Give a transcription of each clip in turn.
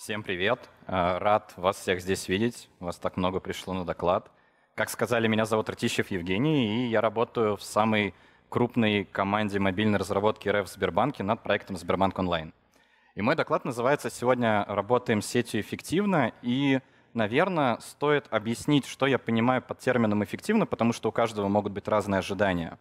Всем привет. Э, рад вас всех здесь видеть. Вас так много пришло на доклад. Как сказали, меня зовут Ртищев Евгений, и я работаю в самой крупной команде мобильной разработки РФ в Сбербанке над проектом Сбербанк онлайн. И мой доклад называется «Сегодня работаем сетью эффективно», и, наверное, стоит объяснить, что я понимаю под термином «эффективно», потому что у каждого могут быть разные ожидания.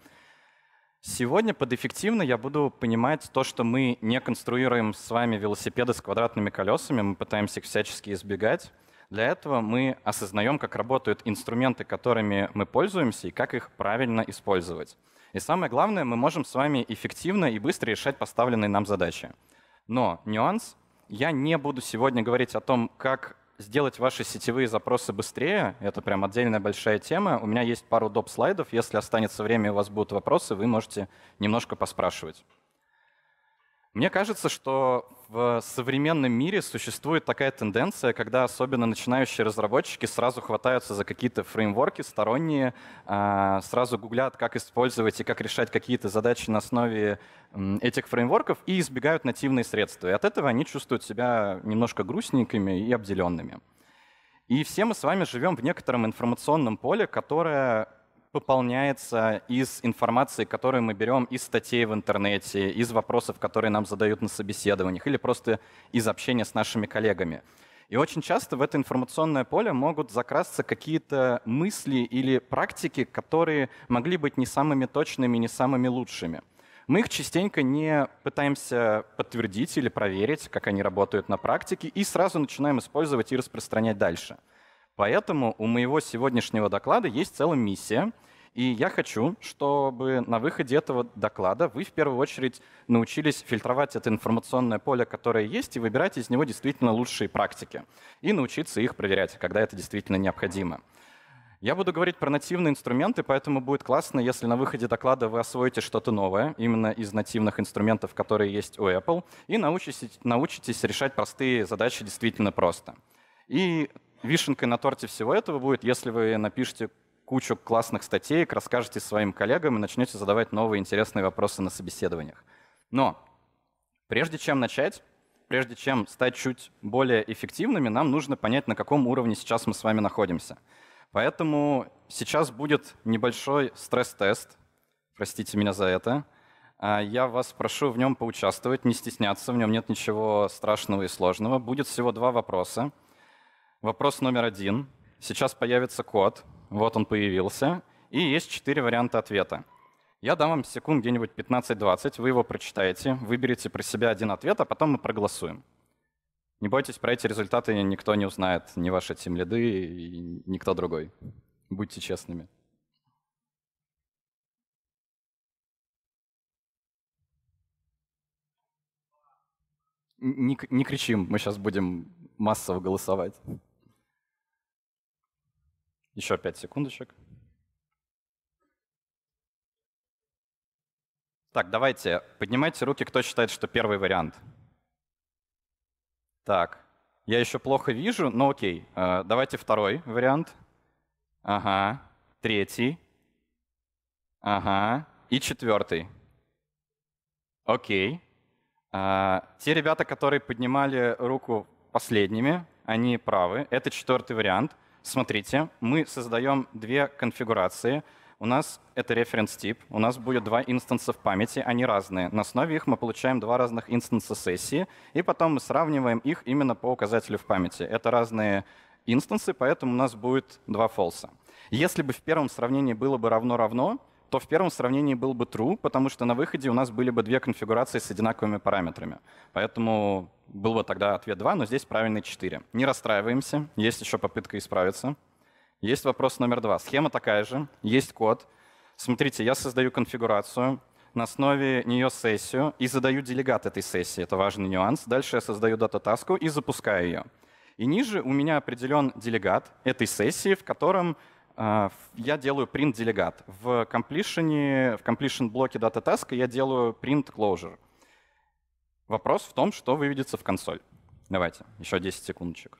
Сегодня под эффективно я буду понимать то, что мы не конструируем с вами велосипеды с квадратными колесами, мы пытаемся их всячески избегать. Для этого мы осознаем, как работают инструменты, которыми мы пользуемся, и как их правильно использовать. И самое главное, мы можем с вами эффективно и быстро решать поставленные нам задачи. Но нюанс — я не буду сегодня говорить о том, как сделать ваши сетевые запросы быстрее, это прям отдельная большая тема. У меня есть пару доп. слайдов. Если останется время и у вас будут вопросы, вы можете немножко поспрашивать. Мне кажется, что в современном мире существует такая тенденция, когда особенно начинающие разработчики сразу хватаются за какие-то фреймворки сторонние, а, сразу гуглят, как использовать и как решать какие-то задачи на основе этих фреймворков и избегают нативные средства. И от этого они чувствуют себя немножко грустненькими и обделенными. И все мы с вами живем в некотором информационном поле, которое пополняется из информации, которую мы берем из статей в интернете, из вопросов, которые нам задают на собеседованиях, или просто из общения с нашими коллегами. И очень часто в это информационное поле могут закрасться какие-то мысли или практики, которые могли быть не самыми точными, не самыми лучшими. Мы их частенько не пытаемся подтвердить или проверить, как они работают на практике, и сразу начинаем использовать и распространять дальше. Поэтому у моего сегодняшнего доклада есть целая миссия — и я хочу, чтобы на выходе этого доклада вы в первую очередь научились фильтровать это информационное поле, которое есть, и выбирать из него действительно лучшие практики. И научиться их проверять, когда это действительно необходимо. Я буду говорить про нативные инструменты, поэтому будет классно, если на выходе доклада вы освоите что-то новое, именно из нативных инструментов, которые есть у Apple, и научитесь, научитесь решать простые задачи действительно просто. И вишенкой на торте всего этого будет, если вы напишете кучу классных статей, расскажете своим коллегам и начнете задавать новые интересные вопросы на собеседованиях. Но прежде чем начать, прежде чем стать чуть более эффективными, нам нужно понять, на каком уровне сейчас мы с вами находимся. Поэтому сейчас будет небольшой стресс-тест. Простите меня за это. А, я вас прошу в нем поучаствовать, не стесняться, в нем нет ничего страшного и сложного. Будет всего два вопроса. Вопрос номер один. Сейчас появится код, вот он появился. И есть четыре варианта ответа. Я дам вам секунд где-нибудь 15-20, вы его прочитаете, выберите про себя один ответ, а потом мы проголосуем. Не бойтесь, про эти результаты никто не узнает, ни ваши тем и никто другой. Будьте честными. Не, не кричим, мы сейчас будем массово голосовать. Еще пять секундочек. Так, давайте, поднимайте руки, кто считает, что первый вариант. Так, я еще плохо вижу, но окей. Э, давайте второй вариант. Ага, третий. Ага, и четвертый. Окей. Э, те ребята, которые поднимали руку последними, они правы. Это четвертый вариант — Смотрите, мы создаем две конфигурации. У нас это референс-тип, у нас будет два инстанса в памяти, они разные. На основе их мы получаем два разных инстанса сессии, и потом мы сравниваем их именно по указателю в памяти. Это разные инстансы, поэтому у нас будет два фолса. Если бы в первом сравнении было бы равно-равно, то в первом сравнении был бы true, потому что на выходе у нас были бы две конфигурации с одинаковыми параметрами. Поэтому был бы тогда ответ 2, но здесь правильный 4. Не расстраиваемся, есть еще попытка исправиться. Есть вопрос номер два. Схема такая же, есть код. Смотрите, я создаю конфигурацию, на основе нее сессию и задаю делегат этой сессии. Это важный нюанс. Дальше я создаю дата-таску и запускаю ее. И ниже у меня определен делегат этой сессии, в котором а, я делаю print-делегат. В completion, в completion блоке data task я делаю print-closure. Вопрос в том, что выведется в консоль. Давайте, еще 10 секундочек.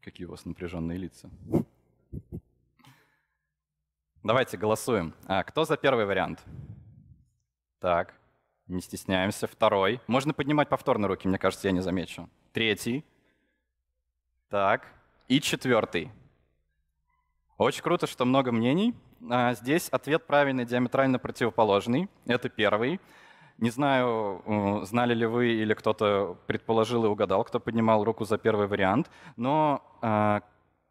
Какие у вас напряженные лица. Давайте голосуем. А, кто за первый вариант? Так, не стесняемся. Второй. Можно поднимать повторно руки, мне кажется, я не замечу. Третий. Так. И четвертый. Очень круто, что много мнений. А, здесь ответ правильный, диаметрально противоположный. Это первый. Не знаю, знали ли вы или кто-то предположил и угадал, кто поднимал руку за первый вариант, но а,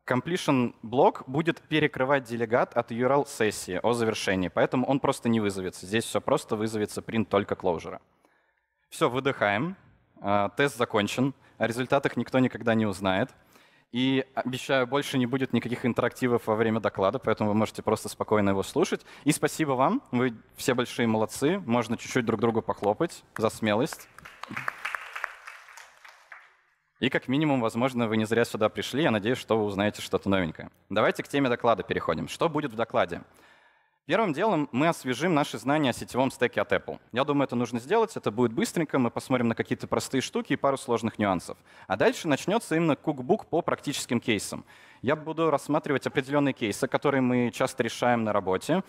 completion блок будет перекрывать делегат от URL сессии о завершении, поэтому он просто не вызовется. Здесь все просто вызовется print только closure. Все, выдыхаем. А, тест закончен. О результатах никто никогда не узнает. И обещаю, больше не будет никаких интерактивов во время доклада, поэтому вы можете просто спокойно его слушать. И спасибо вам, вы все большие молодцы. Можно чуть-чуть друг другу похлопать за смелость. И как минимум, возможно, вы не зря сюда пришли. Я надеюсь, что вы узнаете что-то новенькое. Давайте к теме доклада переходим. Что будет в докладе? Первым делом мы освежим наши знания о сетевом стеке от Apple. Я думаю, это нужно сделать, это будет быстренько, мы посмотрим на какие-то простые штуки и пару сложных нюансов. А дальше начнется именно кукбук по практическим кейсам. Я буду рассматривать определенные кейсы, которые мы часто решаем на работе,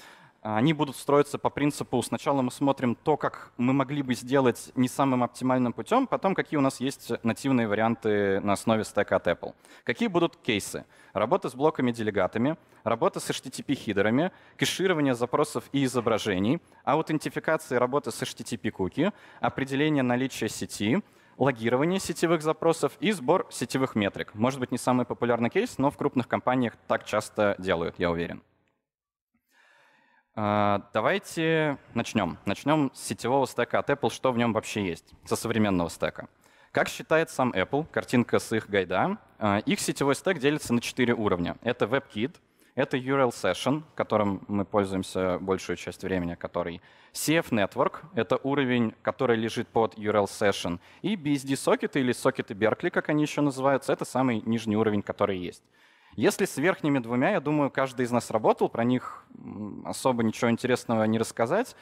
они будут строиться по принципу сначала мы смотрим то, как мы могли бы сделать не самым оптимальным путем, потом какие у нас есть нативные варианты на основе стека от Apple. Какие будут кейсы? Работа с блоками-делегатами, работа с HTTP-хидерами, кэширование запросов и изображений, аутентификация работы с HTTP-куки, определение наличия сети, логирование сетевых запросов и сбор сетевых метрик. Может быть, не самый популярный кейс, но в крупных компаниях так часто делают, я уверен. А, давайте начнем. Начнем с сетевого стека от Apple, что в нем вообще есть, со современного стека. Как считает сам Apple, картинка с их гайда, а, их сетевой стек делится на четыре уровня. Это WebKit, это URL Session, которым мы пользуемся большую часть времени, который CF Network, это уровень, который лежит под URL Session, и BSD сокеты или сокеты Berkeley, как они еще называются, это самый нижний уровень, который есть. Если с верхними двумя, я думаю, каждый из нас работал, про них особо ничего интересного не рассказать.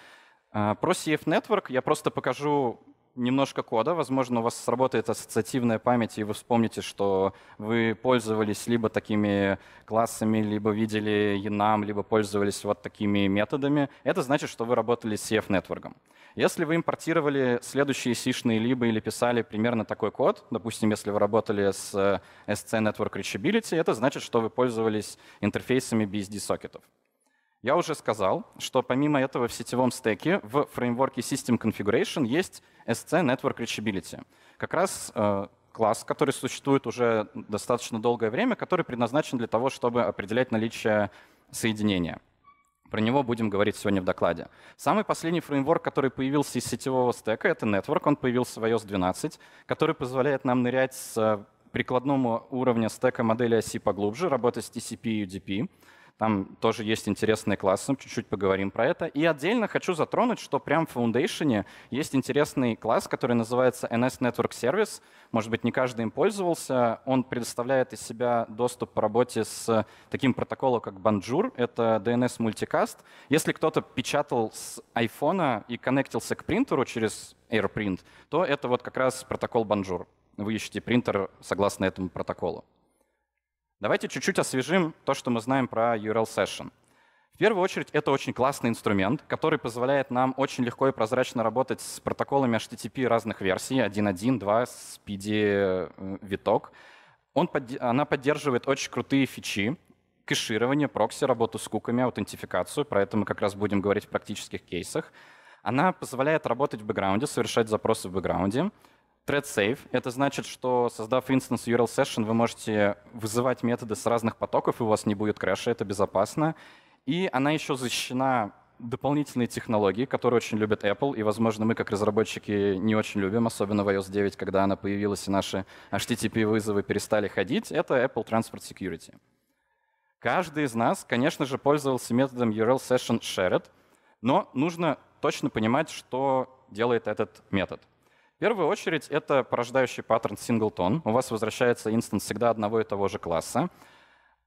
А, про CF Network я просто покажу немножко кода. Возможно, у вас сработает ассоциативная память, и вы вспомните, что вы пользовались либо такими классами, либо видели enum, либо пользовались вот такими методами. Это значит, что вы работали с CF-нетворком. E если вы импортировали следующие сишные либо или писали примерно такой код, допустим, если вы работали с э, SC Network Reachability, это значит, что вы пользовались интерфейсами BSD-сокетов. Я уже сказал, что помимо этого в сетевом стеке в фреймворке System Configuration есть SC Network Reachability. Как раз э, класс, который существует уже достаточно долгое время, который предназначен для того, чтобы определять наличие соединения. Про него будем говорить сегодня в докладе. Самый последний фреймворк, который появился из сетевого стека, это Network. Он появился в iOS 12, который позволяет нам нырять с прикладного уровня стека модели оси поглубже, работать с TCP и UDP. Там тоже есть интересные классы, чуть-чуть поговорим про это. И отдельно хочу затронуть, что прям в Foundation есть интересный класс, который называется NS Network Service. Может быть, не каждый им пользовался. Он предоставляет из себя доступ к работе с таким протоколом, как Banjur. Это DNS multicast. Если кто-то печатал с iPhone и коннектился к принтеру через AirPrint, то это вот как раз протокол Banjur. Вы ищете принтер согласно этому протоколу. Давайте чуть-чуть освежим то, что мы знаем про URL Session. В первую очередь, это очень классный инструмент, который позволяет нам очень легко и прозрачно работать с протоколами HTTP разных версий, 1.1, 2, Speedy, Vitok. Он, она поддерживает очень крутые фичи, кэширование, прокси, работу с куками, аутентификацию, про это мы как раз будем говорить в практических кейсах. Она позволяет работать в бэкграунде, совершать запросы в бэкграунде thread save. Это значит, что создав инстанс URL session, вы можете вызывать методы с разных потоков, и у вас не будет крэша, это безопасно. И она еще защищена дополнительные технологии, которые очень любят Apple, и, возможно, мы как разработчики не очень любим, особенно в iOS 9, когда она появилась, и наши HTTP-вызовы перестали ходить, это Apple Transport Security. Каждый из нас, конечно же, пользовался методом URL Session Shared, но нужно точно понимать, что делает этот метод. В первую очередь это порождающий паттерн Singleton. У вас возвращается инстанс всегда одного и того же класса.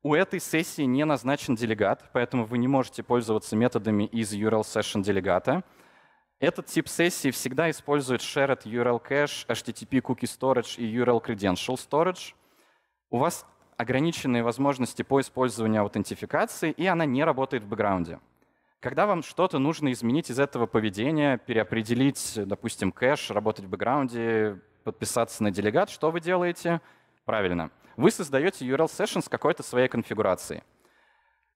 У этой сессии не назначен делегат, поэтому вы не можете пользоваться методами из URL session делегата. Этот тип сессии всегда использует shared URL cache, HTTP cookie storage и URL credential storage. У вас ограниченные возможности по использованию аутентификации, и она не работает в бэкграунде. Когда вам что-то нужно изменить из этого поведения, переопределить, допустим, кэш, работать в бэкграунде, подписаться на делегат, что вы делаете? Правильно. Вы создаете URL session с какой-то своей конфигурацией.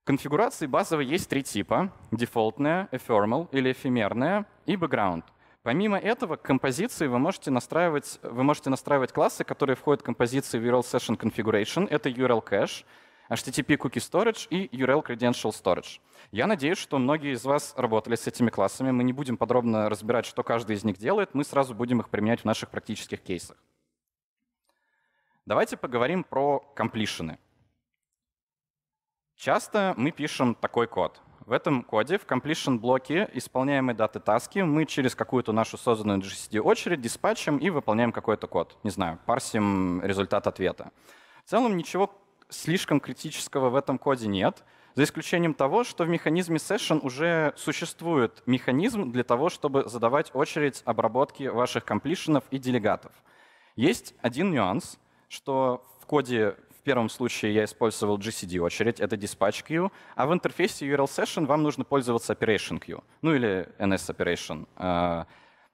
Конфигурации базовые есть три типа — дефолтная, ephemeral или эфемерная и background. Помимо этого, к композиции вы можете настраивать, вы можете настраивать классы, которые входят в композиции URL Session Configuration. Это URL Cache — HTTP Cookie Storage и URL Credential Storage. Я надеюсь, что многие из вас работали с этими классами. Мы не будем подробно разбирать, что каждый из них делает. Мы сразу будем их применять в наших практических кейсах. Давайте поговорим про комплишены. Часто мы пишем такой код. В этом коде, в completion блоке исполняемые даты таски мы через какую-то нашу созданную GCD очередь диспатчим и выполняем какой-то код. Не знаю, парсим результат ответа. В целом ничего слишком критического в этом коде нет, за исключением того, что в механизме session уже существует механизм для того, чтобы задавать очередь обработки ваших комплишенов и делегатов. Есть один нюанс, что в коде в первом случае я использовал GCD очередь, это dispatch queue, а в интерфейсе URL session вам нужно пользоваться operation queue, ну или NS operation. Э,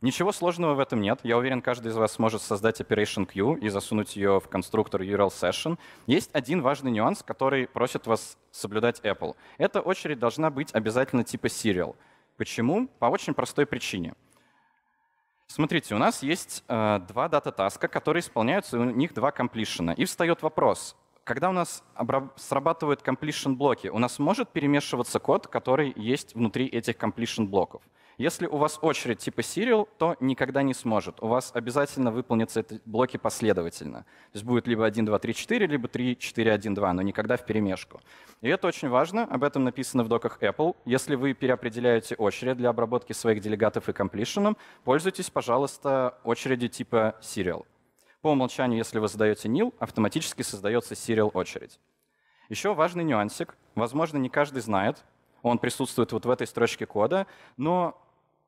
Ничего сложного в этом нет. Я уверен, каждый из вас сможет создать Operation queue и засунуть ее в конструктор URL Session. Есть один важный нюанс, который просит вас соблюдать Apple. Эта очередь должна быть обязательно типа serial. Почему? По очень простой причине. Смотрите, у нас есть э, два дата-таска, которые исполняются, у них два комплишена. И встает вопрос, когда у нас срабатывают комплишен блоки, у нас может перемешиваться код, который есть внутри этих комплишен блоков. Если у вас очередь типа serial, то никогда не сможет. У вас обязательно выполнятся эти блоки последовательно. То есть будет либо 1, 2, 3, 4, либо 3, 4, 1, 2, но никогда в перемешку. И это очень важно, об этом написано в доках Apple. Если вы переопределяете очередь для обработки своих делегатов и completion, пользуйтесь, пожалуйста, очереди типа serial. По умолчанию, если вы задаете nil, автоматически создается serial очередь. Еще важный нюансик. Возможно, не каждый знает, он присутствует вот в этой строчке кода, но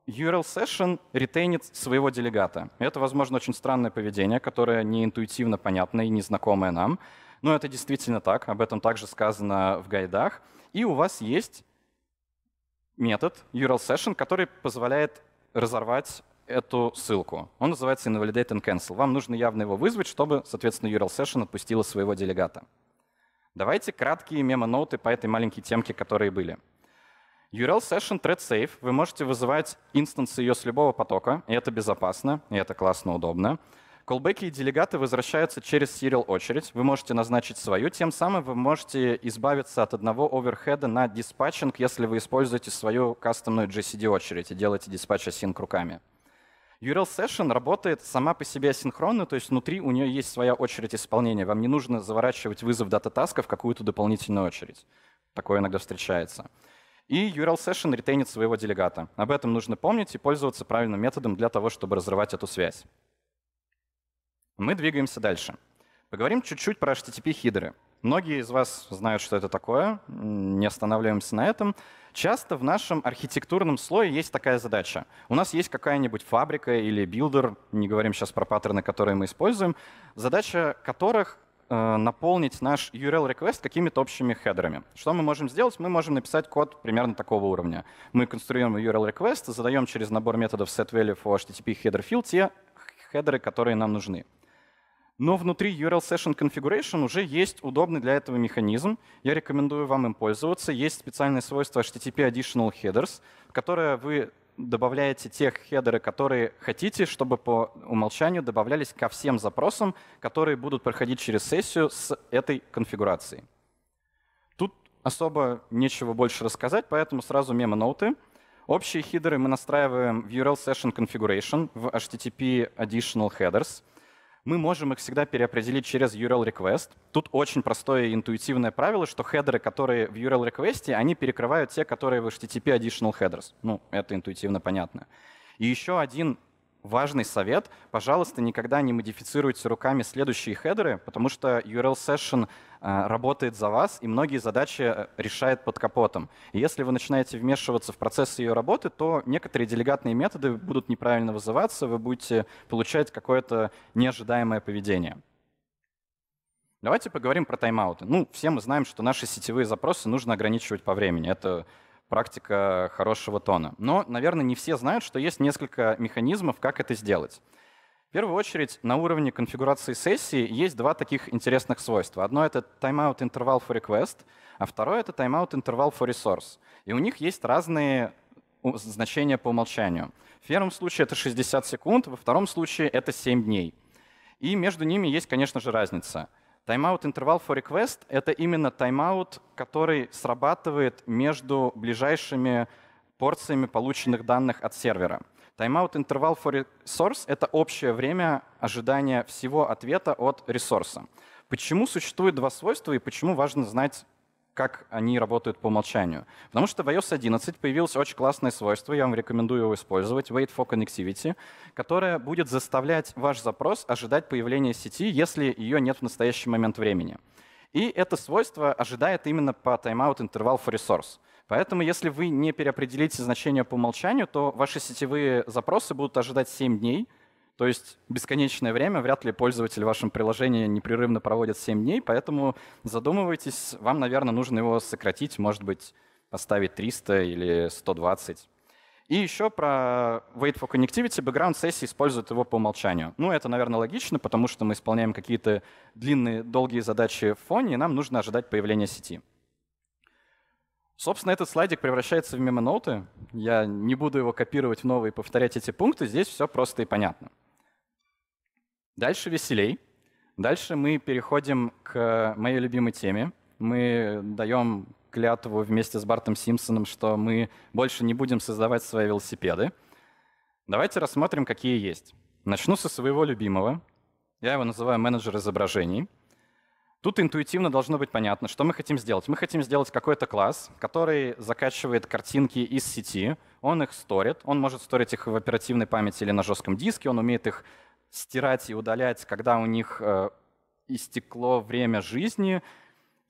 URL session ретейнит своего делегата. Это, возможно, очень странное поведение, которое не интуитивно понятно и незнакомое нам. Но это действительно так, об этом также сказано в гайдах. И у вас есть метод URL session, который позволяет разорвать эту ссылку. Он называется invalidate and cancel. Вам нужно явно его вызвать, чтобы, соответственно, URL session отпустила своего делегата. Давайте краткие мемо-ноуты по этой маленькой темке, которые были. URL session thread safe. Вы можете вызывать инстансы ее с любого потока, и это безопасно, и это классно, удобно. Колбеки и делегаты возвращаются через serial очередь. Вы можете назначить свою, тем самым вы можете избавиться от одного оверхеда на диспатчинг, если вы используете свою кастомную GCD очередь и делаете диспатч async руками. URL Session работает сама по себе асинхронно, то есть внутри у нее есть своя очередь исполнения. Вам не нужно заворачивать вызов дата-таска в какую-то дополнительную очередь. Такое иногда встречается. И URL session ретейнит своего делегата. Об этом нужно помнить и пользоваться правильным методом для того, чтобы разрывать эту связь. Мы двигаемся дальше. Поговорим чуть-чуть про HTTP-хидеры. Многие из вас знают, что это такое, не останавливаемся на этом. Часто в нашем архитектурном слое есть такая задача. У нас есть какая-нибудь фабрика или билдер, не говорим сейчас про паттерны, которые мы используем, задача которых Э, наполнить наш URL request какими-то общими хедерами. Что мы можем сделать? Мы можем написать код примерно такого уровня. Мы конструируем URL request, задаем через набор методов setValue for HTTP header field те хедеры, которые нам нужны. Но внутри URL Session Configuration уже есть удобный для этого механизм. Я рекомендую вам им пользоваться. Есть специальное свойство HTTP Additional Headers, которое вы добавляете тех хедеры, которые хотите, чтобы по умолчанию добавлялись ко всем запросам, которые будут проходить через сессию с этой конфигурацией. Тут особо нечего больше рассказать, поэтому сразу мемо-ноуты. Общие хедеры мы настраиваем в URL Session Configuration в HTTP Additional Headers — мы можем их всегда переопределить через URL request. Тут очень простое и интуитивное правило, что хедеры, которые в URL request, они перекрывают те, которые в HTTP additional headers. Ну, это интуитивно понятно. И еще один важный совет. Пожалуйста, никогда не модифицируйте руками следующие хедеры, потому что URL Session э, работает за вас, и многие задачи э, решает под капотом. И если вы начинаете вмешиваться в процесс ее работы, то некоторые делегатные методы будут неправильно вызываться, вы будете получать какое-то неожидаемое поведение. Давайте поговорим про тайм-ауты. Ну, все мы знаем, что наши сетевые запросы нужно ограничивать по времени. Это практика хорошего тона. Но, наверное, не все знают, что есть несколько механизмов, как это сделать. В первую очередь, на уровне конфигурации сессии есть два таких интересных свойства. Одно — это timeout interval for request, а второе — это timeout interval for resource. И у них есть разные значения по умолчанию. В первом случае это 60 секунд, во втором случае это 7 дней. И между ними есть, конечно же, разница — Тайм-аут интервал for request — это именно тайм-аут, который срабатывает между ближайшими порциями полученных данных от сервера. Тайм-аут интервал for resource — это общее время ожидания всего ответа от ресурса. Почему существует два свойства и почему важно знать как они работают по умолчанию. Потому что в iOS 11 появилось очень классное свойство, я вам рекомендую его использовать, Wait for Connectivity, которое будет заставлять ваш запрос ожидать появления сети, если ее нет в настоящий момент времени. И это свойство ожидает именно по timeout интервал for resource. Поэтому если вы не переопределите значение по умолчанию, то ваши сетевые запросы будут ожидать 7 дней — то есть бесконечное время вряд ли пользователь в вашем приложении непрерывно проводит 7 дней, поэтому задумывайтесь, вам, наверное, нужно его сократить, может быть, поставить 300 или 120. И еще про Wait for Connectivity. Background сессии используют его по умолчанию. Ну, это, наверное, логично, потому что мы исполняем какие-то длинные, долгие задачи в фоне, и нам нужно ожидать появления сети. Собственно, этот слайдик превращается в мемо-ноуты. Я не буду его копировать в новые и повторять эти пункты. Здесь все просто и понятно. Дальше веселей. Дальше мы переходим к моей любимой теме. Мы даем клятву вместе с Бартом Симпсоном, что мы больше не будем создавать свои велосипеды. Давайте рассмотрим, какие есть. Начну со своего любимого. Я его называю менеджер изображений. Тут интуитивно должно быть понятно, что мы хотим сделать. Мы хотим сделать какой-то класс, который закачивает картинки из сети, он их сторит, он может сторить их в оперативной памяти или на жестком диске, он умеет их стирать и удалять, когда у них э, истекло время жизни.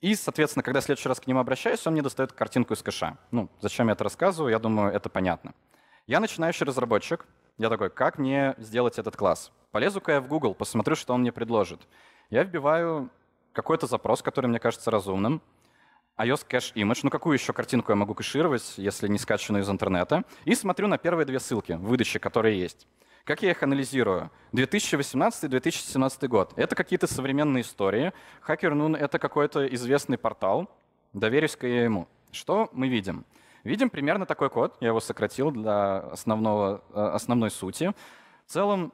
И, соответственно, когда я в следующий раз к нему обращаюсь, он мне достает картинку из кэша. Ну, зачем я это рассказываю, я думаю, это понятно. Я начинающий разработчик. Я такой, как мне сделать этот класс? Полезу-ка я в Google, посмотрю, что он мне предложит. Я вбиваю какой-то запрос, который мне кажется разумным. iOS Cache Image. Ну, какую еще картинку я могу кэшировать, если не скачанную из интернета? И смотрю на первые две ссылки, выдачи, которые есть. Как я их анализирую? 2018-2017 год. Это какие-то современные истории. Хакер Нун — это какой-то известный портал. Доверюсь-ка я ему. Что мы видим? Видим примерно такой код. Я его сократил для основного, э, основной сути. В целом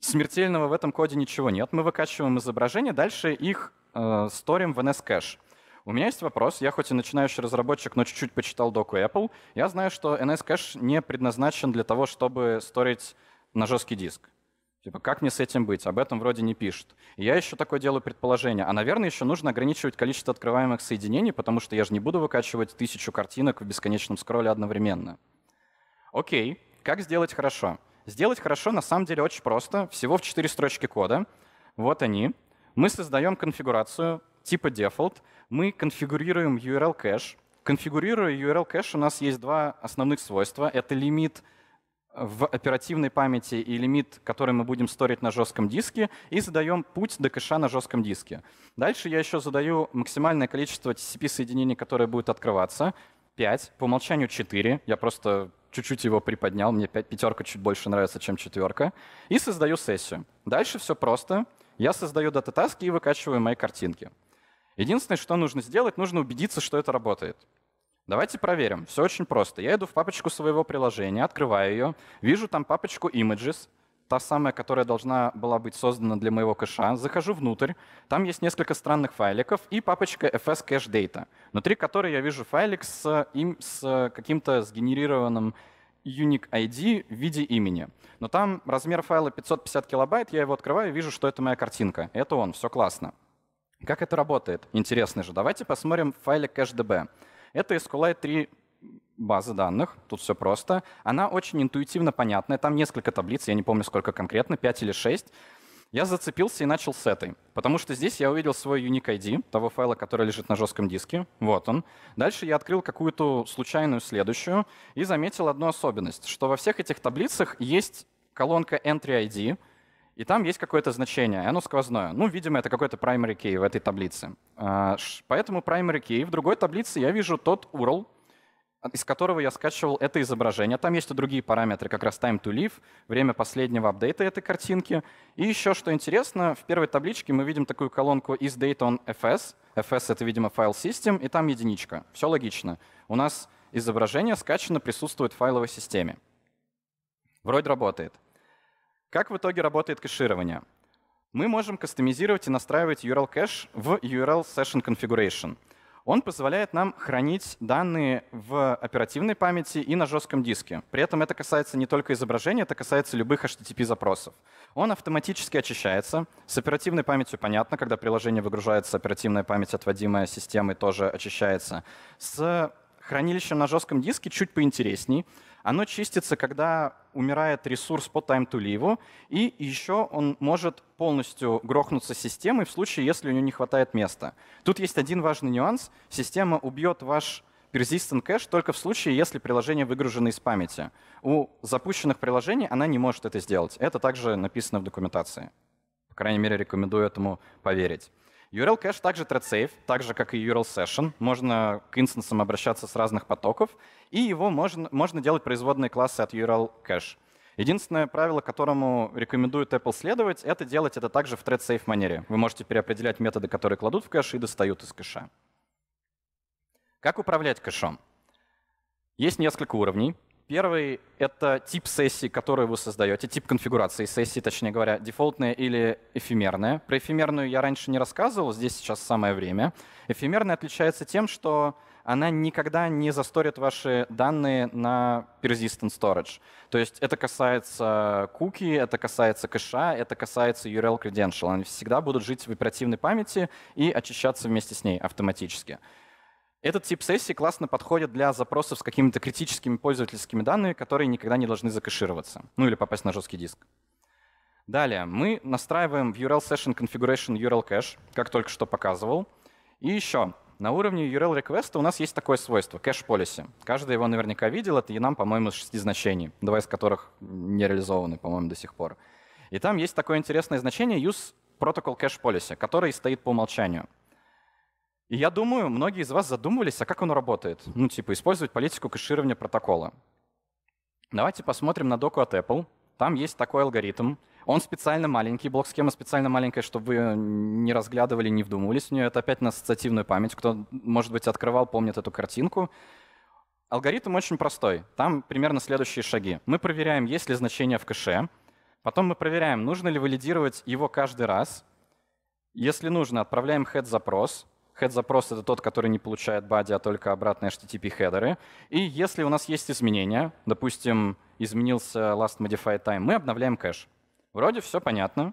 смертельного в этом коде ничего нет. Мы выкачиваем изображения, дальше их э, сторим в NS-кэш. У меня есть вопрос. Я хоть и начинающий разработчик, но чуть-чуть почитал доку Apple. Я знаю, что NS-кэш не предназначен для того, чтобы сторить на жесткий диск. Типа, как мне с этим быть? Об этом вроде не пишут. И я еще такое делаю предположение. А, наверное, еще нужно ограничивать количество открываемых соединений, потому что я же не буду выкачивать тысячу картинок в бесконечном скролле одновременно. Окей, как сделать хорошо? Сделать хорошо на самом деле очень просто, всего в четыре строчки кода. Вот они. Мы создаем конфигурацию типа default, мы конфигурируем URL кэш. Конфигурируя URL кэш, у нас есть два основных свойства. Это лимит — в оперативной памяти и лимит, который мы будем сторить на жестком диске, и задаем путь до кэша на жестком диске. Дальше я еще задаю максимальное количество TCP-соединений, которое будет открываться. 5, по умолчанию 4. Я просто чуть-чуть его приподнял, мне 5, пятерка чуть больше нравится, чем четверка. И создаю сессию. Дальше все просто. Я создаю дата-таски и выкачиваю мои картинки. Единственное, что нужно сделать, нужно убедиться, что это работает. Давайте проверим. Все очень просто. Я иду в папочку своего приложения, открываю ее, вижу там папочку Images, та самая, которая должна была быть создана для моего кэша. Захожу внутрь, там есть несколько странных файликов и папочка fs cache data, внутри которой я вижу файлик с, им, с каким-то сгенерированным unique ID в виде имени. Но там размер файла 550 килобайт, я его открываю и вижу, что это моя картинка. Это он, все классно. Как это работает? Интересно же. Давайте посмотрим файлик файле cache.db. Это SQLite 3 база данных, тут все просто. Она очень интуитивно понятная, там несколько таблиц, я не помню сколько конкретно, 5 или 6. Я зацепился и начал с этой, потому что здесь я увидел свой Unique ID того файла, который лежит на жестком диске. Вот он. Дальше я открыл какую-то случайную следующую и заметил одну особенность, что во всех этих таблицах есть колонка Entry ID, и там есть какое-то значение, оно сквозное. Ну, видимо, это какой-то primary key в этой таблице. А, поэтому primary key в другой таблице я вижу тот URL, из которого я скачивал это изображение. Там есть и другие параметры, как раз time to live, время последнего апдейта этой картинки. И еще что интересно, в первой табличке мы видим такую колонку is date on fs. fs — это, видимо, файл system, и там единичка. Все логично. У нас изображение скачано, присутствует в файловой системе. Вроде работает. Как в итоге работает кэширование? Мы можем кастомизировать и настраивать URL кэш в URL Session Configuration. Он позволяет нам хранить данные в оперативной памяти и на жестком диске. При этом это касается не только изображения, это касается любых HTTP-запросов. Он автоматически очищается. С оперативной памятью понятно, когда приложение выгружается, оперативная память, отводимая системой, тоже очищается. С хранилищем на жестком диске чуть поинтересней. Оно чистится, когда умирает ресурс по time to live, и еще он может полностью грохнуться системой в случае, если у него не хватает места. Тут есть один важный нюанс. Система убьет ваш persistent Cache только в случае, если приложение выгружено из памяти. У запущенных приложений она не может это сделать. Это также написано в документации. По крайней мере, рекомендую этому поверить. URL кэш также thread-safe, так же, как и URL session. Можно к инстансам обращаться с разных потоков, и его можно, можно делать производные классы от URL кэш. Единственное правило, которому рекомендует Apple следовать, это делать это также в thread-safe манере. Вы можете переопределять методы, которые кладут в кэш и достают из кэша. Как управлять кэшом? Есть несколько уровней. Первый — это тип сессии, которую вы создаете, тип конфигурации сессии, точнее говоря, дефолтная или эфемерная. Про эфемерную я раньше не рассказывал, здесь сейчас самое время. Эфемерная отличается тем, что она никогда не засторит ваши данные на persistent storage. То есть это касается куки, это касается кэша, это касается URL credential. Они всегда будут жить в оперативной памяти и очищаться вместе с ней автоматически. Этот тип сессии классно подходит для запросов с какими-то критическими пользовательскими данными, которые никогда не должны закэшироваться, ну или попасть на жесткий диск. Далее мы настраиваем в URL Session Configuration URL Cache, как только что показывал. И еще, на уровне URL Request у нас есть такое свойство — Cache Policy. Каждый его наверняка видел, это и нам, по-моему, из шести значений, два из которых не реализованы, по-моему, до сих пор. И там есть такое интересное значение Use Protocol Cache Policy, который стоит по умолчанию. И я думаю, многие из вас задумывались, а как оно работает? Ну, типа, использовать политику кэширования протокола. Давайте посмотрим на доку от Apple. Там есть такой алгоритм. Он специально маленький, блок-схема специально маленькая, чтобы вы не разглядывали, не вдумывались в нее. Это опять на ассоциативную память. Кто, может быть, открывал, помнит эту картинку. Алгоритм очень простой. Там примерно следующие шаги. Мы проверяем, есть ли значение в кэше. Потом мы проверяем, нужно ли валидировать его каждый раз. Если нужно, отправляем head-запрос. Head-запрос — это тот, который не получает body, а только обратные HTTP-хедеры. И если у нас есть изменения, допустим, изменился last modified time, мы обновляем кэш. Вроде все понятно.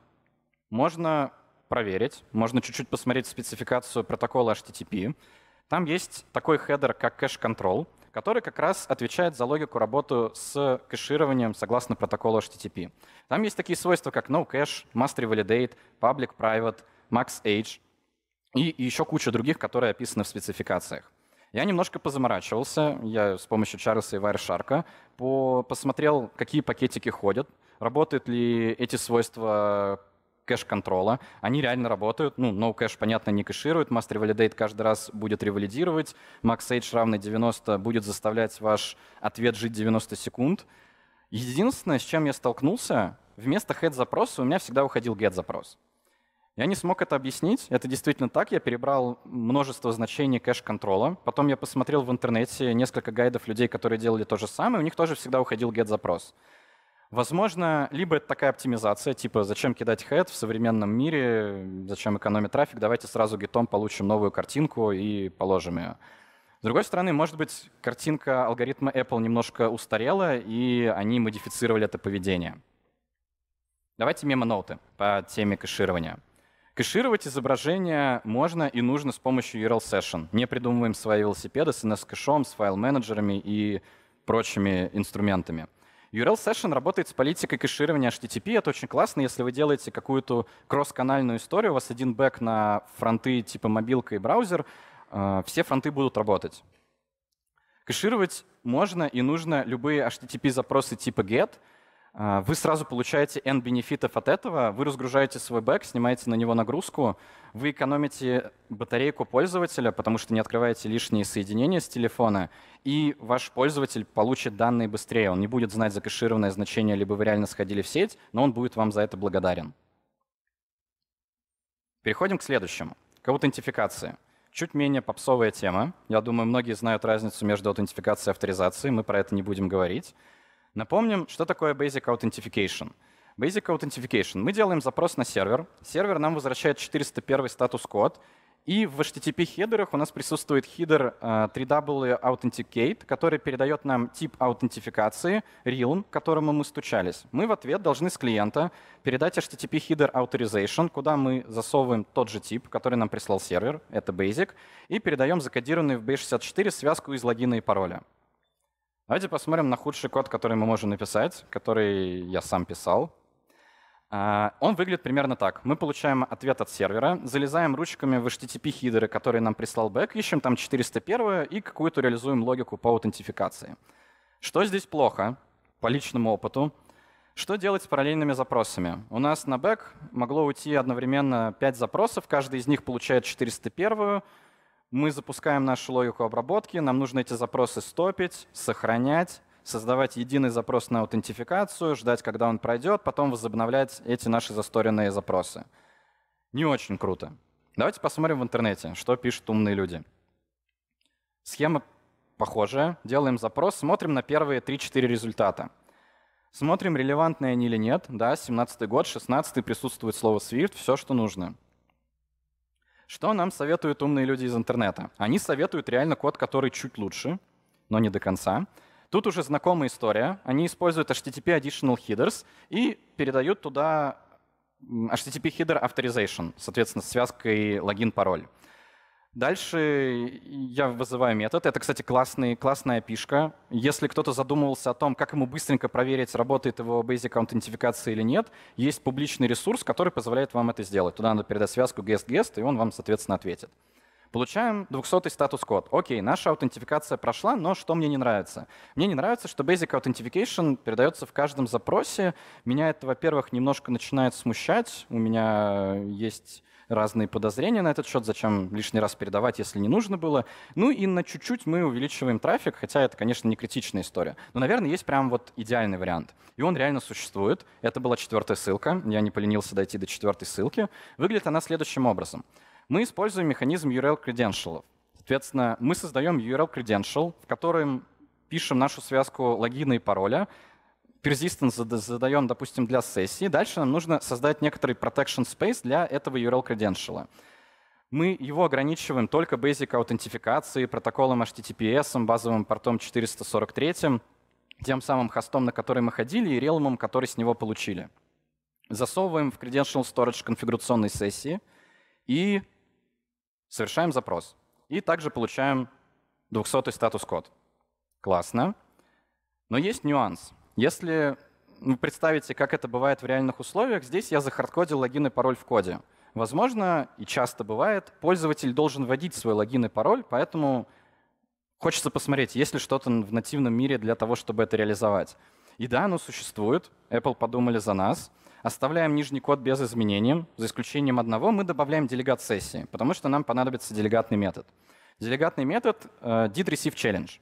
Можно проверить, можно чуть-чуть посмотреть спецификацию протокола HTTP. Там есть такой хедер, как кэш control, который как раз отвечает за логику работы с кэшированием согласно протоколу HTTP. Там есть такие свойства, как no cache, must revalidate, public private, max age. И еще куча других, которые описаны в спецификациях. Я немножко позаморачивался, я с помощью Чарльза и Вайршарка по посмотрел, какие пакетики ходят, работают ли эти свойства кэш-контрола. Они реально работают. Ну, no кэш, понятно, не кэширует. Master Validate каждый раз будет ревалидировать. MaxH равный 90 будет заставлять ваш ответ жить 90 секунд. Единственное, с чем я столкнулся, вместо head-запроса у меня всегда уходил get-запрос. Я не смог это объяснить. Это действительно так. Я перебрал множество значений кэш-контрола. Потом я посмотрел в интернете несколько гайдов людей, которые делали то же самое. У них тоже всегда уходил get-запрос. Возможно, либо это такая оптимизация, типа зачем кидать head в современном мире, зачем экономить трафик, давайте сразу гитом получим новую картинку и положим ее. С другой стороны, может быть, картинка алгоритма Apple немножко устарела, и они модифицировали это поведение. Давайте мемо-ноуты по теме кэширования. Кэшировать изображение можно и нужно с помощью URL Session. Не придумываем свои велосипеды с NS-кэшом, с файл-менеджерами и прочими инструментами. URL Session работает с политикой кэширования HTTP. Это очень классно, если вы делаете какую-то кросс-канальную историю, у вас один бэк на фронты типа мобилка и браузер, э, все фронты будут работать. Кэшировать можно и нужно любые HTTP-запросы типа GET — а, вы сразу получаете N бенефитов от этого, вы разгружаете свой бэк, снимаете на него нагрузку, вы экономите батарейку пользователя, потому что не открываете лишние соединения с телефона, и ваш пользователь получит данные быстрее. Он не будет знать закэшированное значение, либо вы реально сходили в сеть, но он будет вам за это благодарен. Переходим к следующему, к аутентификации. Чуть менее попсовая тема. Я думаю, многие знают разницу между аутентификацией и авторизацией, мы про это не будем говорить. Напомним, что такое Basic Authentication. Basic Authentication. Мы делаем запрос на сервер. Сервер нам возвращает 401 статус-код. И в HTTP хедерах у нас присутствует хедер 3W э, Authenticate, который передает нам тип аутентификации, realm, к которому мы стучались. Мы в ответ должны с клиента передать HTTP хедер Authorization, куда мы засовываем тот же тип, который нам прислал сервер, это basic, и передаем закодированную в B64 связку из логина и пароля. Давайте посмотрим на худший код, который мы можем написать, который я сам писал. А, он выглядит примерно так. Мы получаем ответ от сервера, залезаем ручками в HTTP-хидеры, которые нам прислал бэк, ищем там 401 и какую-то реализуем логику по аутентификации. Что здесь плохо по личному опыту? Что делать с параллельными запросами? У нас на бэк могло уйти одновременно 5 запросов, каждый из них получает 401 мы запускаем нашу логику обработки, нам нужно эти запросы стопить, сохранять, создавать единый запрос на аутентификацию, ждать, когда он пройдет, потом возобновлять эти наши засторенные запросы. Не очень круто. Давайте посмотрим в интернете, что пишут умные люди. Схема похожая. Делаем запрос, смотрим на первые 3-4 результата. Смотрим, релевантные они или нет. Да, 17 год, 16 присутствует слово Swift, все, что нужно. Что нам советуют умные люди из интернета? Они советуют реально код, который чуть лучше, но не до конца. Тут уже знакомая история. Они используют HTTP additional headers и передают туда HTTP header authorization, соответственно, с связкой логин-пароль. Дальше я вызываю метод. Это, кстати, классный, классная пишка. Если кто-то задумывался о том, как ему быстренько проверить, работает его basic аутентификация или нет, есть публичный ресурс, который позволяет вам это сделать. Туда надо передать связку guest-guest, и он вам, соответственно, ответит. Получаем 200 статус-код. Окей, наша аутентификация прошла, но что мне не нравится? Мне не нравится, что Basic Authentication передается в каждом запросе. Меня это, во-первых, немножко начинает смущать. У меня есть разные подозрения на этот счет, зачем лишний раз передавать, если не нужно было. Ну и на чуть-чуть мы увеличиваем трафик, хотя это, конечно, не критичная история. Но, наверное, есть прям вот идеальный вариант. И он реально существует. Это была четвертая ссылка. Я не поленился дойти до четвертой ссылки. Выглядит она следующим образом. Мы используем механизм URL credential. Соответственно, мы создаем URL credential, в котором пишем нашу связку логина и пароля, persistence задаем, допустим, для сессии. Дальше нам нужно создать некоторый protection space для этого URL credential. Мы его ограничиваем только basic аутентификации, протоколом HTTPS, базовым портом 443, тем самым хостом, на который мы ходили, и релумом, который с него получили. Засовываем в credential storage конфигурационной сессии и совершаем запрос. И также получаем 200 статус-код. Классно. Но есть нюанс. Если вы представите, как это бывает в реальных условиях, здесь я захардкодил логин и пароль в коде. Возможно, и часто бывает, пользователь должен вводить свой логин и пароль, поэтому хочется посмотреть, есть ли что-то в нативном мире для того, чтобы это реализовать. И да, оно существует, Apple подумали за нас. Оставляем нижний код без изменений, за исключением одного, мы добавляем делегат сессии, потому что нам понадобится делегатный метод. Делегатный метод uh, did receive challenge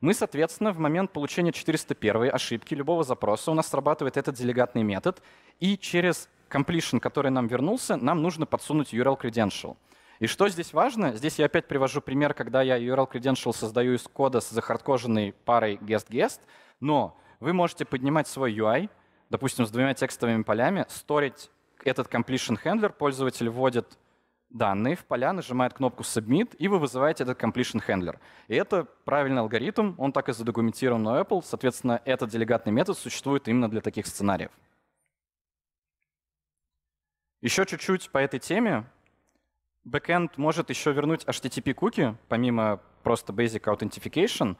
мы, соответственно, в момент получения 401 ошибки любого запроса у нас срабатывает этот делегатный метод, и через completion, который нам вернулся, нам нужно подсунуть URL credential. И что здесь важно? Здесь я опять привожу пример, когда я URL credential создаю из кода с захардкоженной парой guest-guest, но вы можете поднимать свой UI, допустим, с двумя текстовыми полями, сторить этот completion handler, пользователь вводит данные в поля, нажимает кнопку Submit, и вы вызываете этот completion handler. И это правильный алгоритм, он так и задокументирован на Apple, соответственно, этот делегатный метод существует именно для таких сценариев. Еще чуть-чуть по этой теме. Бэкэнд может еще вернуть HTTP-куки, помимо просто Basic Authentication.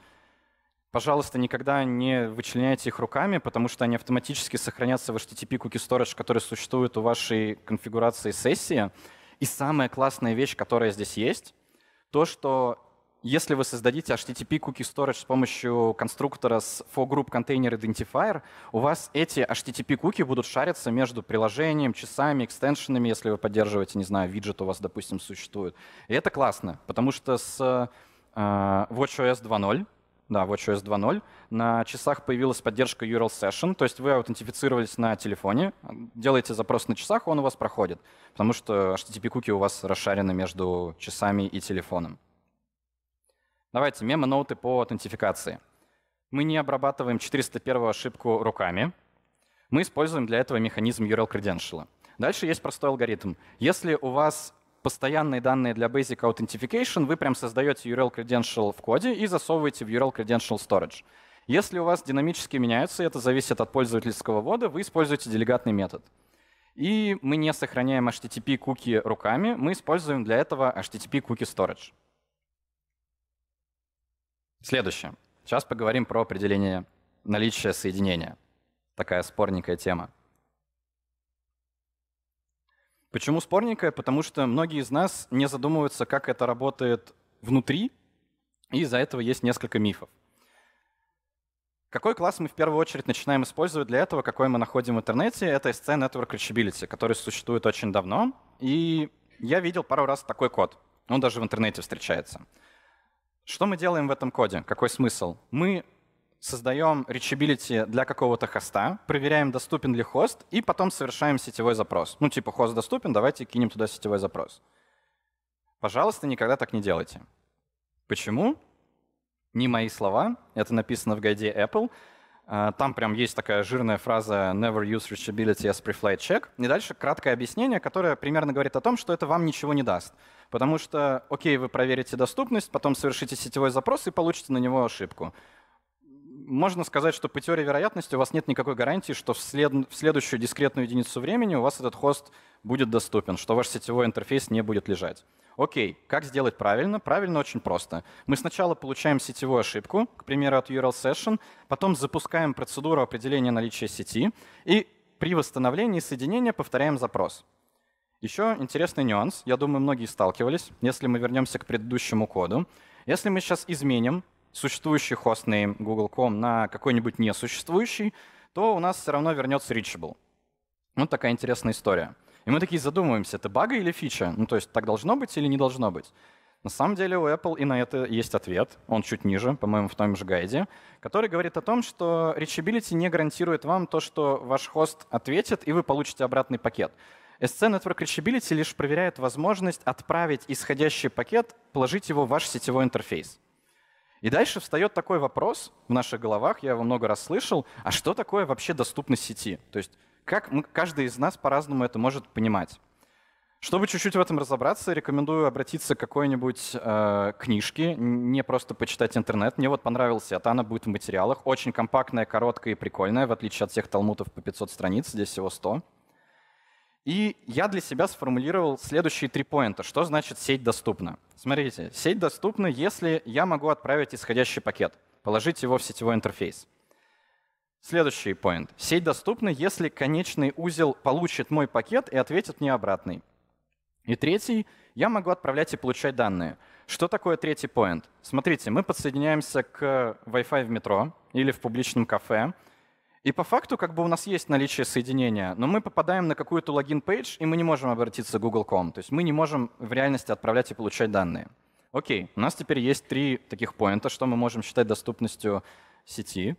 Пожалуйста, никогда не вычленяйте их руками, потому что они автоматически сохранятся в HTTP куки Storage, который существует у вашей конфигурации сессии. И самая классная вещь, которая здесь есть, то, что если вы создадите HTTP cookie storage с помощью конструктора с for group container identifier, у вас эти HTTP куки будут шариться между приложением, часами, экстеншенами, если вы поддерживаете, не знаю, виджет у вас, допустим, существует. И это классно, потому что с э, WatchOS 2.0 да, WatchOS 2.0. На часах появилась поддержка URL Session, то есть вы аутентифицировались на телефоне, делаете запрос на часах, он у вас проходит, потому что HTTP-куки у вас расшарены между часами и телефоном. Давайте мемо-ноуты по аутентификации. Мы не обрабатываем 401 ошибку руками. Мы используем для этого механизм URL Credential. Дальше есть простой алгоритм. Если у вас постоянные данные для Basic Authentication, вы прям создаете URL credential в коде и засовываете в URL credential storage. Если у вас динамически меняются, это зависит от пользовательского ввода, вы используете делегатный метод. И мы не сохраняем HTTP куки руками, мы используем для этого HTTP куки storage. Следующее. Сейчас поговорим про определение наличия соединения. Такая спорненькая тема. Почему спорненькое? Потому что многие из нас не задумываются, как это работает внутри, и из-за этого есть несколько мифов. Какой класс мы в первую очередь начинаем использовать для этого, какой мы находим в интернете, это SC Network Reachability, который существует очень давно. И я видел пару раз такой код. Он даже в интернете встречается. Что мы делаем в этом коде? Какой смысл? Мы создаем reachability для какого-то хоста, проверяем, доступен ли хост, и потом совершаем сетевой запрос. Ну, типа, хост доступен, давайте кинем туда сетевой запрос. Пожалуйста, никогда так не делайте. Почему? Не мои слова, это написано в гайде Apple. А, там прям есть такая жирная фраза «never use reachability as preflight check». И дальше краткое объяснение, которое примерно говорит о том, что это вам ничего не даст. Потому что, окей, вы проверите доступность, потом совершите сетевой запрос и получите на него ошибку можно сказать, что по теории вероятности у вас нет никакой гарантии, что в, след... в следующую дискретную единицу времени у вас этот хост будет доступен, что ваш сетевой интерфейс не будет лежать. Окей, как сделать правильно? Правильно очень просто. Мы сначала получаем сетевую ошибку, к примеру, от URL session, потом запускаем процедуру определения наличия сети и при восстановлении соединения повторяем запрос. Еще интересный нюанс, я думаю, многие сталкивались, если мы вернемся к предыдущему коду. Если мы сейчас изменим существующий хостнейм google.com на какой-нибудь несуществующий, то у нас все равно вернется reachable. Вот такая интересная история. И мы такие задумываемся, это бага или фича? Ну, то есть так должно быть или не должно быть? На самом деле у Apple и на это есть ответ, он чуть ниже, по-моему, в том же гайде, который говорит о том, что reachability не гарантирует вам то, что ваш хост ответит, и вы получите обратный пакет. SC Network Reachability лишь проверяет возможность отправить исходящий пакет, положить его в ваш сетевой интерфейс. И дальше встает такой вопрос в наших головах, я его много раз слышал, а что такое вообще доступность сети? То есть как мы, каждый из нас по-разному это может понимать. Чтобы чуть-чуть в этом разобраться, рекомендую обратиться к какой-нибудь э, книжке, не просто почитать интернет. Мне вот понравился, а она будет в материалах. Очень компактная, короткая и прикольная, в отличие от всех талмутов по 500 страниц, здесь всего 100. И я для себя сформулировал следующие три поинта. Что значит сеть доступна? Смотрите, сеть доступна, если я могу отправить исходящий пакет, положить его в сетевой интерфейс. Следующий поинт. Сеть доступна, если конечный узел получит мой пакет и ответит мне обратный. И третий, я могу отправлять и получать данные. Что такое третий поинт? Смотрите, мы подсоединяемся к Wi-Fi в метро или в публичном кафе, и по факту как бы у нас есть наличие соединения, но мы попадаем на какую-то логин-пейдж, и мы не можем обратиться к Google.com. То есть мы не можем в реальности отправлять и получать данные. Окей, у нас теперь есть три таких поинта, что мы можем считать доступностью сети.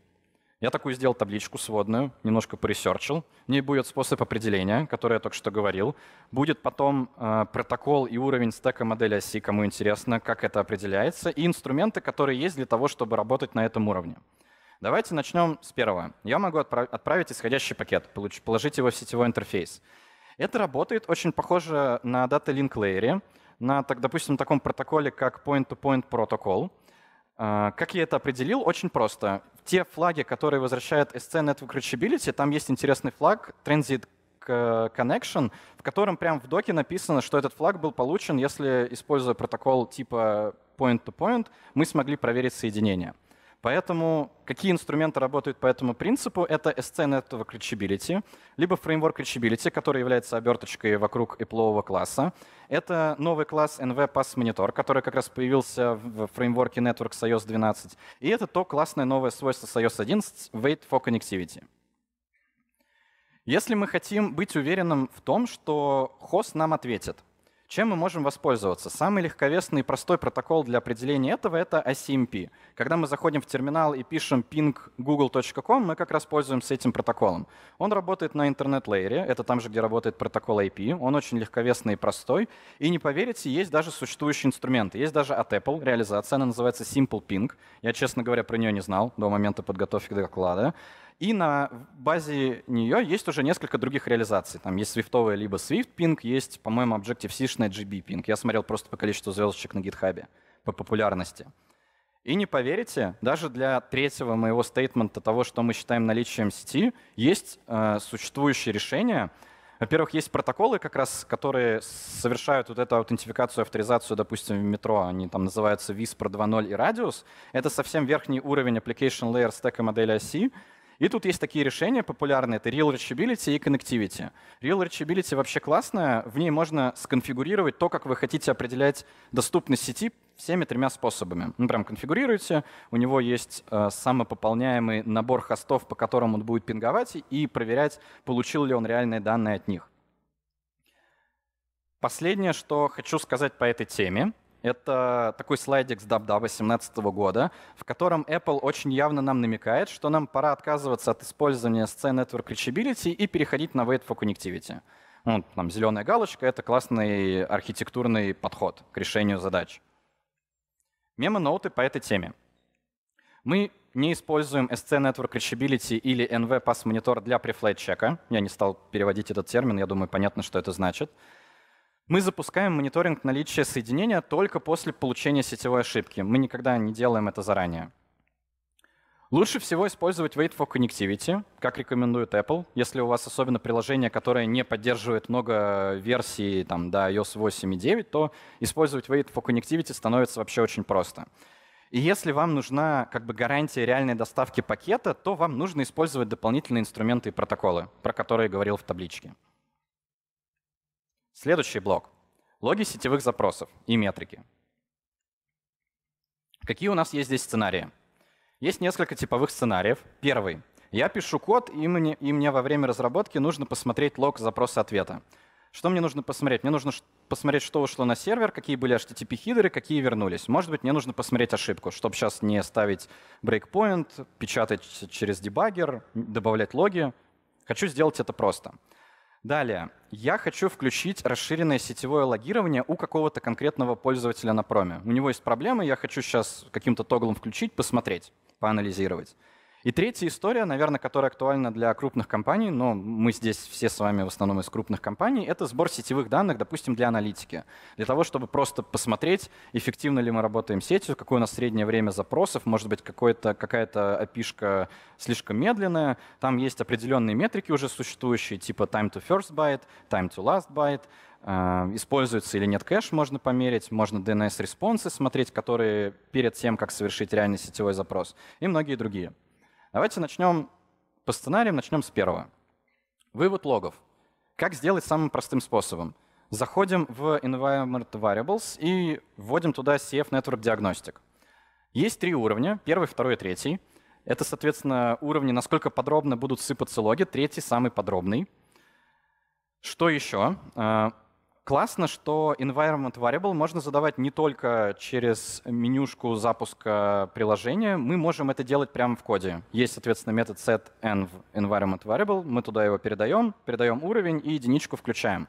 Я такую сделал табличку сводную, немножко поресерчил. В ней будет способ определения, который я только что говорил. Будет потом э, протокол и уровень стека модели оси, кому интересно, как это определяется, и инструменты, которые есть для того, чтобы работать на этом уровне. Давайте начнем с первого. Я могу отправить исходящий пакет, положить его в сетевой интерфейс. Это работает очень похоже на Data Link Layer, на, так, допустим, таком протоколе, как Point-to-Point -point протокол. А, как я это определил? Очень просто. Те флаги, которые возвращают возвращает SCNet Reachability, там есть интересный флаг Transit Connection, в котором прямо в доке написано, что этот флаг был получен, если, используя протокол типа Point-to-Point, -point, мы смогли проверить соединение. Поэтому какие инструменты работают по этому принципу? Это SCNet Reachability, либо фреймворк Reachability, который является оберточкой вокруг эплового класса. Это новый класс NV Pass Monitor, который как раз появился в фреймворке Network iOS 12. И это то классное новое свойство с iOS 11 — Wait for Connectivity. Если мы хотим быть уверенным в том, что хост нам ответит, чем мы можем воспользоваться? Самый легковесный и простой протокол для определения этого — это ACMP. Когда мы заходим в терминал и пишем ping google.com, мы как раз пользуемся этим протоколом. Он работает на интернет-лейере, это там же, где работает протокол IP. Он очень легковесный и простой. И не поверите, есть даже существующие инструменты. Есть даже от Apple реализация, она называется Simple Ping. Я, честно говоря, про нее не знал до момента подготовки доклада. И на базе нее есть уже несколько других реализаций. Там есть свифтовая либо Swift Ping, есть, по-моему, Objective-C-шная GB Ping. Я смотрел просто по количеству звездочек на GitHub по популярности. И не поверите, даже для третьего моего стейтмента того, что мы считаем наличием сети, есть э, существующие решения. Во-первых, есть протоколы, как раз, которые совершают вот эту аутентификацию, авторизацию, допустим, в метро. Они там называются VISPR 2.0 и Radius. Это совсем верхний уровень application layer стека модели оси. И тут есть такие решения популярные, это Real Reachability и Connectivity. Real Reachability вообще классная, в ней можно сконфигурировать то, как вы хотите определять доступность сети всеми тремя способами. Ну, прям конфигурируете, у него есть э, самопополняемый набор хостов, по которым он будет пинговать и проверять, получил ли он реальные данные от них. Последнее, что хочу сказать по этой теме — это такой слайдик с Дабдаба 2017 года, в котором Apple очень явно нам намекает, что нам пора отказываться от использования сцен Network Reachability и переходить на Wait for Connectivity. Ну, там зеленая галочка — это классный архитектурный подход к решению задач. Мемо-ноуты по этой теме. Мы не используем SC Network Reachability или NV Pass Monitor для preflight чека. Я не стал переводить этот термин, я думаю, понятно, что это значит. Мы запускаем мониторинг наличия соединения только после получения сетевой ошибки. Мы никогда не делаем это заранее. Лучше всего использовать Wait for Connectivity, как рекомендует Apple, если у вас особенно приложение, которое не поддерживает много версий там, до iOS 8 и 9, то использовать Wait for Connectivity становится вообще очень просто. И если вам нужна как бы гарантия реальной доставки пакета, то вам нужно использовать дополнительные инструменты и протоколы, про которые говорил в табличке. Следующий блок. Логи сетевых запросов и метрики. Какие у нас есть здесь сценарии? Есть несколько типовых сценариев. Первый. Я пишу код, и мне, и мне во время разработки нужно посмотреть лог запроса-ответа. Что мне нужно посмотреть? Мне нужно посмотреть, что ушло на сервер, какие были HTTP-хидеры, какие вернулись. Может быть, мне нужно посмотреть ошибку, чтобы сейчас не ставить брейкпоинт, печатать через дебаггер, добавлять логи. Хочу сделать это просто. Далее, я хочу включить расширенное сетевое логирование у какого-то конкретного пользователя на проме. У него есть проблемы, я хочу сейчас каким-то тоглом включить, посмотреть, поанализировать. И третья история, наверное, которая актуальна для крупных компаний, но мы здесь все с вами в основном из крупных компаний, это сбор сетевых данных, допустим, для аналитики. Для того, чтобы просто посмотреть, эффективно ли мы работаем сетью, какое у нас среднее время запросов, может быть, какая-то опишка слишком медленная. Там есть определенные метрики уже существующие, типа time to first byte, time to last byte, э, используется или нет кэш, можно померить, можно DNS-респонсы смотреть, которые перед тем, как совершить реальный сетевой запрос, и многие другие. Давайте начнем по сценариям, начнем с первого. Вывод логов. Как сделать самым простым способом? Заходим в Environment Variables и вводим туда CF Network Diagnostic. Есть три уровня, первый, второй и третий. Это, соответственно, уровни, насколько подробно будут сыпаться логи. Третий самый подробный. Что еще? А, Классно, что environment variable можно задавать не только через менюшку запуска приложения, мы можем это делать прямо в коде. Есть, соответственно, метод setEnv environment variable, мы туда его передаем, передаем уровень и единичку включаем.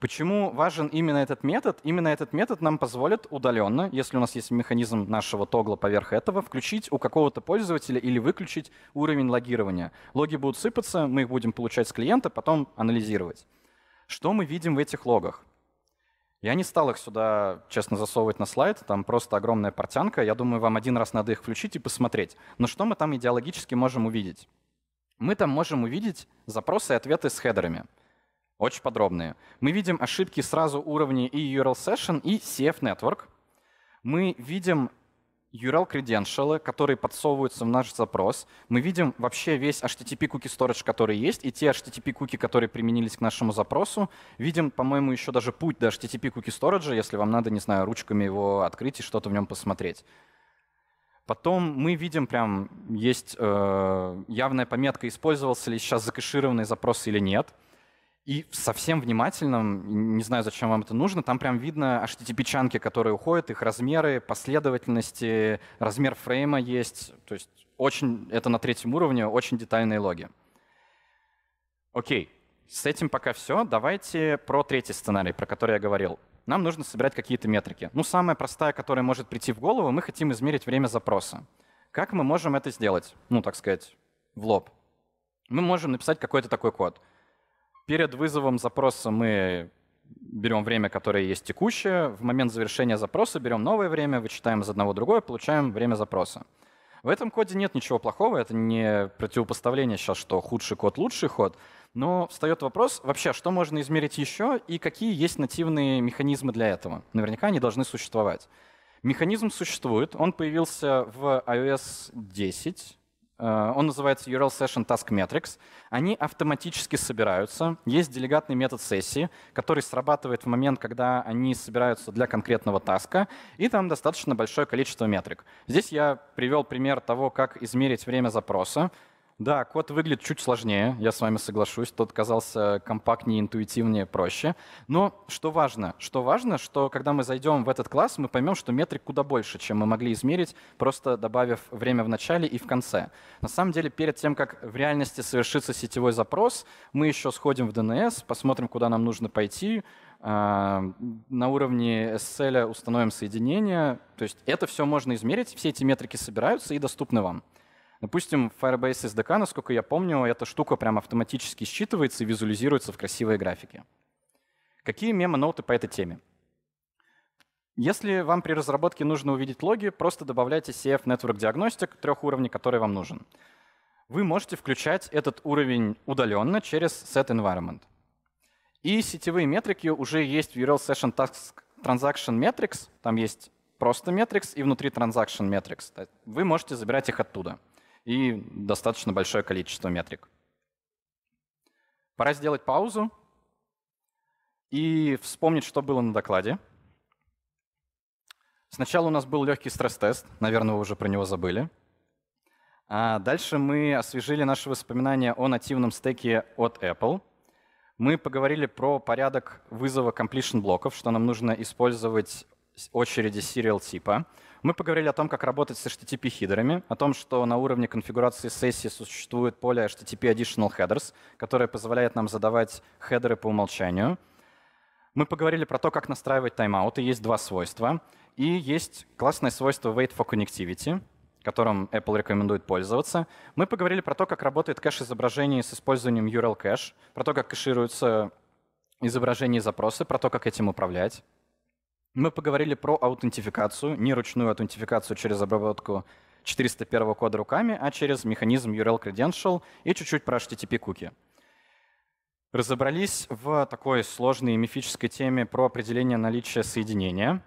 Почему важен именно этот метод? Именно этот метод нам позволит удаленно, если у нас есть механизм нашего тогла поверх этого, включить у какого-то пользователя или выключить уровень логирования. Логи будут сыпаться, мы их будем получать с клиента, потом анализировать. Что мы видим в этих логах? Я не стал их сюда, честно, засовывать на слайд, там просто огромная портянка. Я думаю, вам один раз надо их включить и посмотреть. Но что мы там идеологически можем увидеть? Мы там можем увидеть запросы и ответы с хедерами. Очень подробные. Мы видим ошибки сразу уровней и URL Session, и CF Network. Мы видим URL-креденшалы, которые подсовываются в наш запрос. Мы видим вообще весь HTTP cookie storage, который есть, и те HTTP куки, которые применились к нашему запросу. Видим, по-моему, еще даже путь до HTTP cookie storage, если вам надо, не знаю, ручками его открыть и что-то в нем посмотреть. Потом мы видим прям, есть э, явная пометка, использовался ли сейчас закэшированный запрос или нет. И совсем внимательным, не знаю, зачем вам это нужно, там прям видно HTTP-чанки, которые уходят, их размеры, последовательности, размер фрейма есть. То есть очень, это на третьем уровне, очень детальные логи. Окей, с этим пока все. Давайте про третий сценарий, про который я говорил. Нам нужно собирать какие-то метрики. Ну, самая простая, которая может прийти в голову, мы хотим измерить время запроса. Как мы можем это сделать? Ну, так сказать, в лоб. Мы можем написать какой-то такой код — Перед вызовом запроса мы берем время, которое есть текущее, в момент завершения запроса берем новое время, вычитаем из одного другое, получаем время запроса. В этом коде нет ничего плохого, это не противопоставление сейчас, что худший код — лучший ход, но встает вопрос вообще, что можно измерить еще и какие есть нативные механизмы для этого. Наверняка они должны существовать. Механизм существует, он появился в iOS 10, Э, он называется URL Session Task Metrics, они автоматически собираются. Есть делегатный метод сессии, который срабатывает в момент, когда они собираются для конкретного таска, и там достаточно большое количество метрик. Здесь я привел пример того, как измерить время запроса. Да, код выглядит чуть сложнее, я с вами соглашусь. Тот казался компактнее, интуитивнее, проще. Но что важно? Что важно, что когда мы зайдем в этот класс, мы поймем, что метрик куда больше, чем мы могли измерить, просто добавив время в начале и в конце. На самом деле, перед тем, как в реальности совершится сетевой запрос, мы еще сходим в DNS, посмотрим, куда нам нужно пойти, а, на уровне SSL установим соединение. То есть это все можно измерить, все эти метрики собираются и доступны вам. Допустим, Firebase SDK, насколько я помню, эта штука прям автоматически считывается и визуализируется в красивые графики. Какие мемо-ноуты по этой теме? Если вам при разработке нужно увидеть логи, просто добавляйте CF Network Diagnostic трех уровней, который вам нужен. Вы можете включать этот уровень удаленно через Set Environment. И сетевые метрики уже есть в URL Session Task Transaction Metrics, там есть просто Metrics и внутри Transaction Metrics. Вы можете забирать их оттуда и достаточно большое количество метрик. Пора сделать паузу и вспомнить, что было на докладе. Сначала у нас был легкий стресс-тест, наверное, вы уже про него забыли. А дальше мы освежили наши воспоминания о нативном стеке от Apple. Мы поговорили про порядок вызова completion блоков, что нам нужно использовать очереди serial типа. Мы поговорили о том, как работать с HTTP-хидерами, о том, что на уровне конфигурации сессии существует поле HTTP Additional Headers, которое позволяет нам задавать хедеры по умолчанию. Мы поговорили про то, как настраивать тайм-ауты. Есть два свойства. И есть классное свойство Wait for Connectivity, которым Apple рекомендует пользоваться. Мы поговорили про то, как работает кэш изображений с использованием URL кэш, про то, как кэшируются изображения и запросы, про то, как этим управлять. Мы поговорили про аутентификацию, не ручную аутентификацию через обработку 401 кода руками, а через механизм URL Credential и чуть-чуть про HTTP-куки. Разобрались в такой сложной мифической теме про определение наличия соединения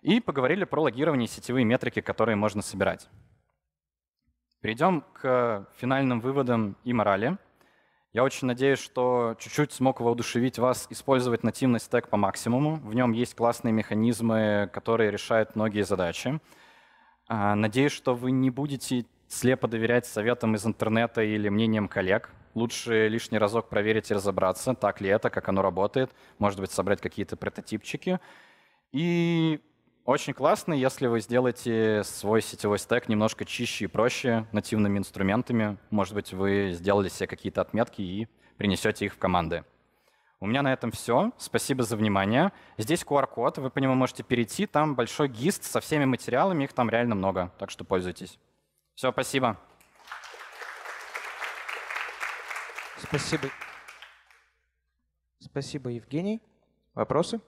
и поговорили про логирование и сетевые метрики, которые можно собирать. Перейдем к финальным выводам и морали. Я очень надеюсь, что чуть-чуть смог воодушевить вас использовать нативный стек по максимуму. В нем есть классные механизмы, которые решают многие задачи. А, надеюсь, что вы не будете слепо доверять советам из интернета или мнениям коллег. Лучше лишний разок проверить и разобраться, так ли это, как оно работает. Может быть, собрать какие-то прототипчики. И очень классно, если вы сделаете свой сетевой стек немножко чище и проще нативными инструментами. Может быть, вы сделали себе какие-то отметки и принесете их в команды. У меня на этом все. Спасибо за внимание. Здесь QR-код, вы по нему можете перейти. Там большой гист со всеми материалами, их там реально много, так что пользуйтесь. Все, спасибо. Спасибо. Спасибо, Евгений. Вопросы?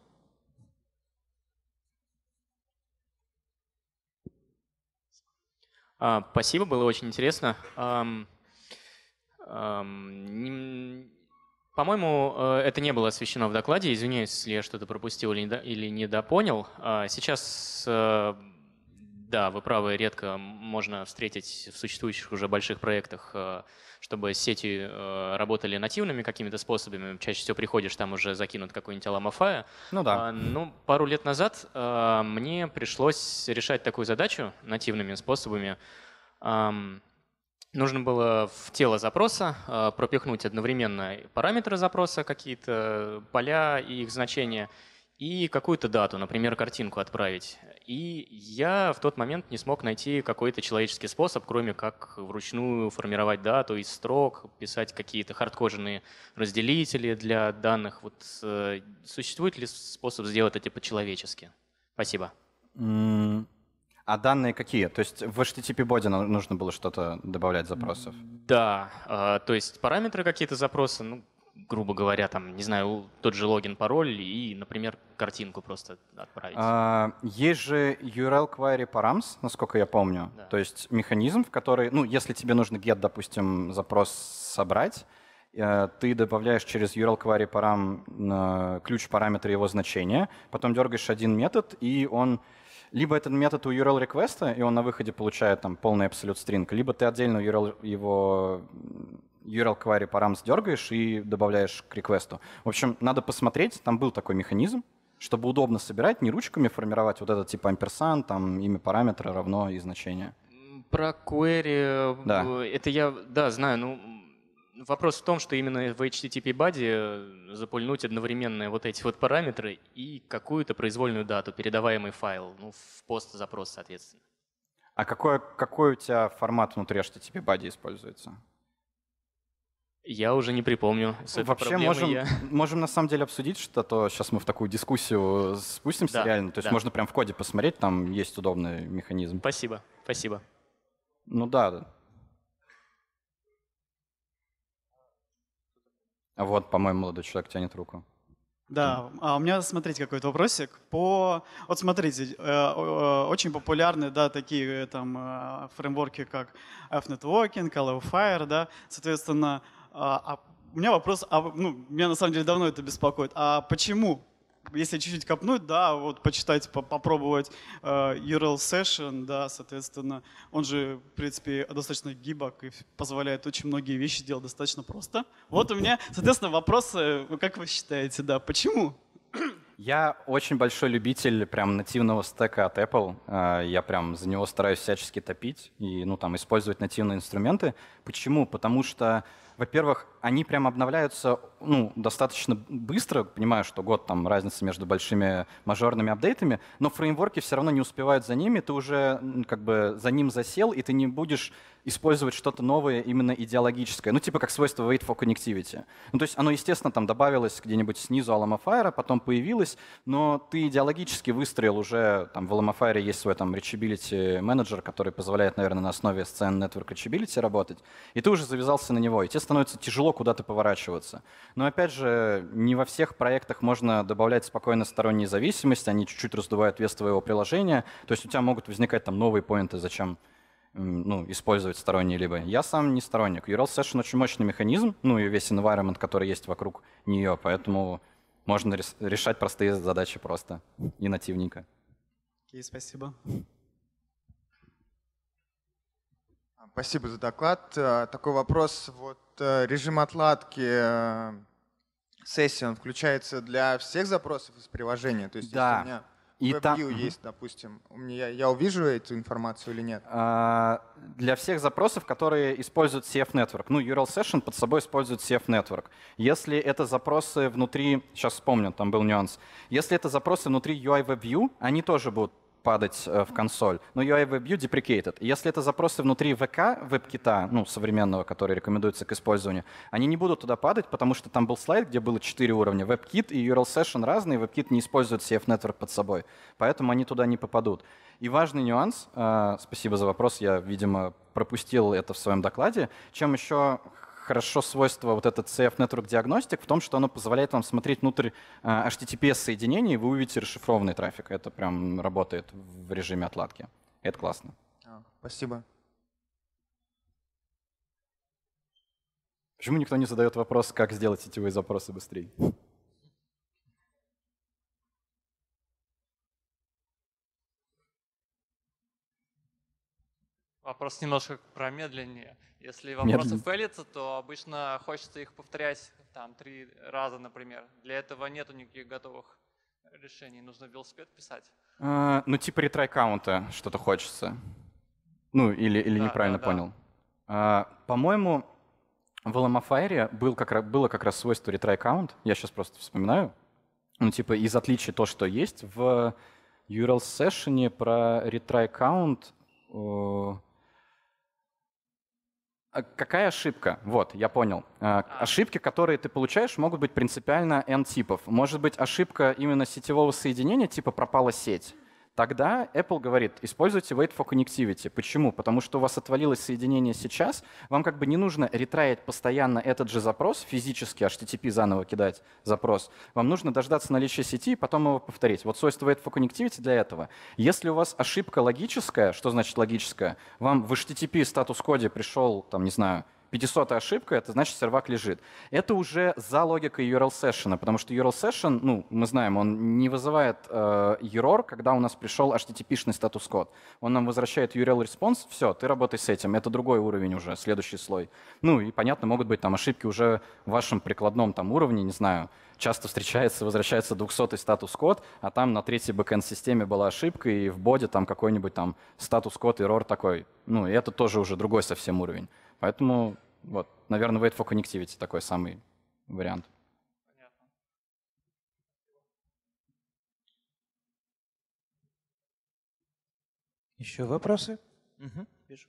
А, спасибо, было очень интересно. по-моему, э, это не было освещено в докладе. Извиняюсь, если я что-то пропустил или недопонял. А, сейчас, э, да, вы правы, редко можно встретить в существующих уже больших проектах э, чтобы сети э, работали нативными какими-то способами. Чаще всего приходишь, там уже закинут какой-нибудь аламафая. Ну да. А, ну, пару лет назад э, мне пришлось решать такую задачу нативными способами. Эм, нужно было в тело запроса э, пропихнуть одновременно параметры запроса, какие-то поля и их значения, и какую-то дату, например, картинку отправить. И я в тот момент не смог найти какой-то человеческий способ, кроме как вручную формировать дату из строк, писать какие-то хардкожные разделители для данных. Вот э, существует ли способ сделать это по-человечески? Спасибо. Mm. А данные какие? То есть в HTTP боди нужно было что-то добавлять запросов? Да, э, то есть параметры какие-то запросы. ну, грубо говоря, там, не знаю, тот же логин, пароль и, например, картинку просто отправить. А, есть же URL query params, насколько я помню. Да. То есть механизм, в который, ну, если тебе нужно get, допустим, запрос собрать, э, ты добавляешь через URL query param ключ параметра его значения, потом дергаешь один метод, и он либо этот метод у URL реквеста, и он на выходе получает там полный абсолют стринг, либо ты отдельно URL его URL query params дергаешь и добавляешь к реквесту. В общем, надо посмотреть, там был такой механизм, чтобы удобно собирать, не ручками формировать вот этот типа амперсанд, там имя параметра равно и значение. Про query, э, да. это я, да, знаю, ну, вопрос в том, что именно в HTTP body э, запульнуть одновременно вот эти вот параметры и какую-то произвольную дату, передаваемый файл, ну, в пост-запрос, соответственно. А какой, какой у тебя формат внутри HTTP body используется? Я уже не припомню. С Вообще можем, я... можем на самом деле обсудить что-то. Сейчас мы в такую дискуссию спустимся да, реально. То есть да. можно прям в коде посмотреть, там есть удобный механизм. Спасибо, спасибо. Ну да. Вот, по-моему, молодой человек тянет руку. Да, а у меня, смотрите, какой-то вопросик. По... Вот смотрите, э, э, очень популярны, да, такие э, там фреймворки, как F-Networking, Allow Fire, да, соответственно, а, а, у меня вопрос, а, ну, меня на самом деле давно это беспокоит. А почему если чуть-чуть копнуть, да, вот почитать, по попробовать э, URL session, да, соответственно, он же, в принципе, достаточно гибок и позволяет очень многие вещи делать достаточно просто. Вот у меня, соответственно, вопрос, э, как вы считаете, да, почему? Я очень большой любитель прям нативного стека от Apple. Э, я прям за него стараюсь всячески топить и ну, там, использовать нативные инструменты. Почему? Потому что, во-первых, они прям обновляются ну, достаточно быстро, понимаю, что год там разница между большими мажорными апдейтами, но фреймворки все равно не успевают за ними, ты уже как бы за ним засел, и ты не будешь использовать что-то новое именно идеологическое, ну типа как свойство wait for connectivity. Ну то есть оно, естественно, там добавилось где-нибудь снизу LMFire, а потом появилось, но ты идеологически выстроил уже, там в LMFire есть свой там reachability менеджер, который позволяет, наверное, на основе сцен Network Reachability работать, и ты уже завязался на него, и тебе становится тяжело куда-то поворачиваться. Но опять же, не во всех проектах можно добавлять спокойно сторонние зависимости, они чуть-чуть раздувают вес твоего приложения, то есть у тебя могут возникать там новые поинты, зачем ну, использовать сторонние либо. Я сам не сторонник. URL Session очень мощный механизм, ну и весь environment, который есть вокруг нее, поэтому можно решать простые задачи просто и нативненько. Окей, okay, спасибо. Спасибо за доклад. Э, такой вопрос. Вот э, режим отладки э, сессии, он включается для всех запросов из приложения? То есть, да. если у меня и там есть, допустим, у меня я увижу эту информацию или нет? А, для всех запросов, которые используют CF Network, ну URL Session под собой использует CF Network. Если это запросы внутри, сейчас вспомню, там был нюанс. Если это запросы внутри UI Web они тоже будут падать э, в консоль. Но UI WebView deprecated. Если это запросы внутри ВК, веб-кита, ну, современного, который рекомендуется к использованию, они не будут туда падать, потому что там был слайд, где было 4 уровня. WebKit и URL Session разные, WebKit не использует CF Network под собой, поэтому они туда не попадут. И важный нюанс, э, спасибо за вопрос, я, видимо, пропустил это в своем докладе, чем еще хорошо свойство вот этот CF Network Diagnostic в том, что оно позволяет вам смотреть внутрь э, HTTPS-соединений, и вы увидите расшифрованный трафик. Это прям работает в режиме отладки. Это классно. А, спасибо. Почему никто не задает вопрос, как сделать сетевые запросы быстрее? Вопрос немножко промедленнее. Если вопросы Медленно. фейлятся, то обычно хочется их повторять там три раза, например. Для этого нет никаких готовых решений. Нужно велосипед писать. А, ну, типа ретрай каунта что-то хочется. Ну, или, или да, неправильно да, да. понял. А, по-моему, в LMFire был как, было как раз свойство ретрай каунт. Я сейчас просто вспоминаю. Ну, типа из отличия то, что есть в URL-сессионе про ретрай каунт э, а какая ошибка? Вот, я понял. А, а. Ошибки, которые ты получаешь, могут быть принципиально N-типов. Может быть, ошибка именно сетевого соединения, типа пропала сеть. Тогда Apple говорит, используйте wait for connectivity. Почему? Потому что у вас отвалилось соединение сейчас, вам как бы не нужно ретраить постоянно этот же запрос, физически HTTP заново кидать запрос. Вам нужно дождаться наличия сети и потом его повторить. Вот свойство wait for connectivity для этого. Если у вас ошибка логическая, что значит логическая? Вам в HTTP статус-коде пришел, там, не знаю, 500 ошибка, это значит сервак лежит. Это уже за логикой URL session, потому что URL session, ну, мы знаем, он не вызывает э, error, когда у нас пришел HTTP-шный статус-код. Он нам возвращает URL response, все, ты работай с этим, это другой уровень уже, следующий слой. Ну и, понятно, могут быть там ошибки уже в вашем прикладном там уровне, не знаю, часто встречается, возвращается 200-й статус-код, а там на третьей бэкэнд-системе была ошибка, и в боде там какой-нибудь там статус-код, error такой. Ну, и это тоже уже другой совсем уровень. Поэтому вот, наверное, wait for connectivity такой самый вариант. Понятно. Еще вопросы? Угу, вижу.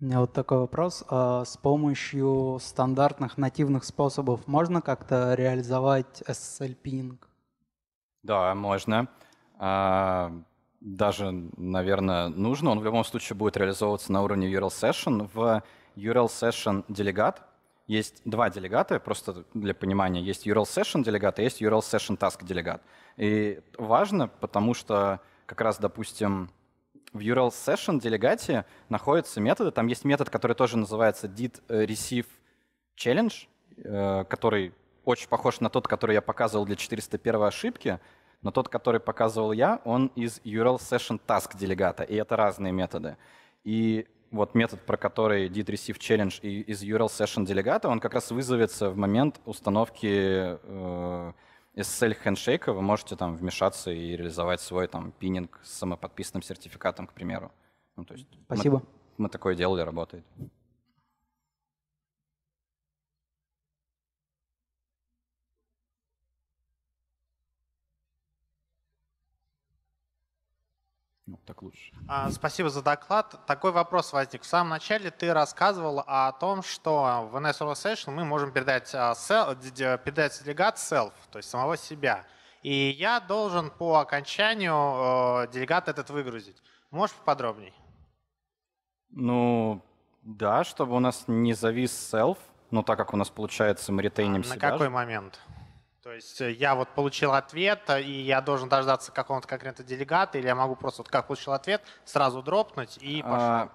У меня вот такой вопрос. А с помощью стандартных нативных способов можно как-то реализовать SSL-пинг? Да, можно. А, даже, наверное, нужно. Он в любом случае будет реализовываться на уровне URL Session. В URL Session делегат есть два делегата, просто для понимания. Есть URL Session делегат и есть URL Session Task делегат. И важно, потому что как раз, допустим, в URL Session делегате находятся методы. Там есть метод, который тоже называется did receive challenge, э, который очень похож на тот, который я показывал для 401 ошибки, но тот, который показывал я, он из URL Session Task делегата, и это разные методы. И вот метод, про который did receive challenge и из URL session делегата, он как раз вызовется в момент установки э, SSL handshake. Вы можете там вмешаться и реализовать свой там пининг с самоподписанным сертификатом, к примеру. Ну, то есть Спасибо. Мы, мы такое делали, работает. Ну, так лучше. А, спасибо за доклад. Такой вопрос возник. В самом начале ты рассказывал о том, что в NS Session мы можем передать, а, передать делегат self, то есть самого себя. И я должен по окончанию э, делегат этот выгрузить. Можешь поподробнее? Ну, да, чтобы у нас не завис self, но так как у нас получается мы а, ретейним а, себя. На какой момент? То есть э, я вот получил ответ, э, и я должен дождаться какого-то конкретного делегата, или я могу просто, вот как получил ответ, сразу дропнуть и пошел? А,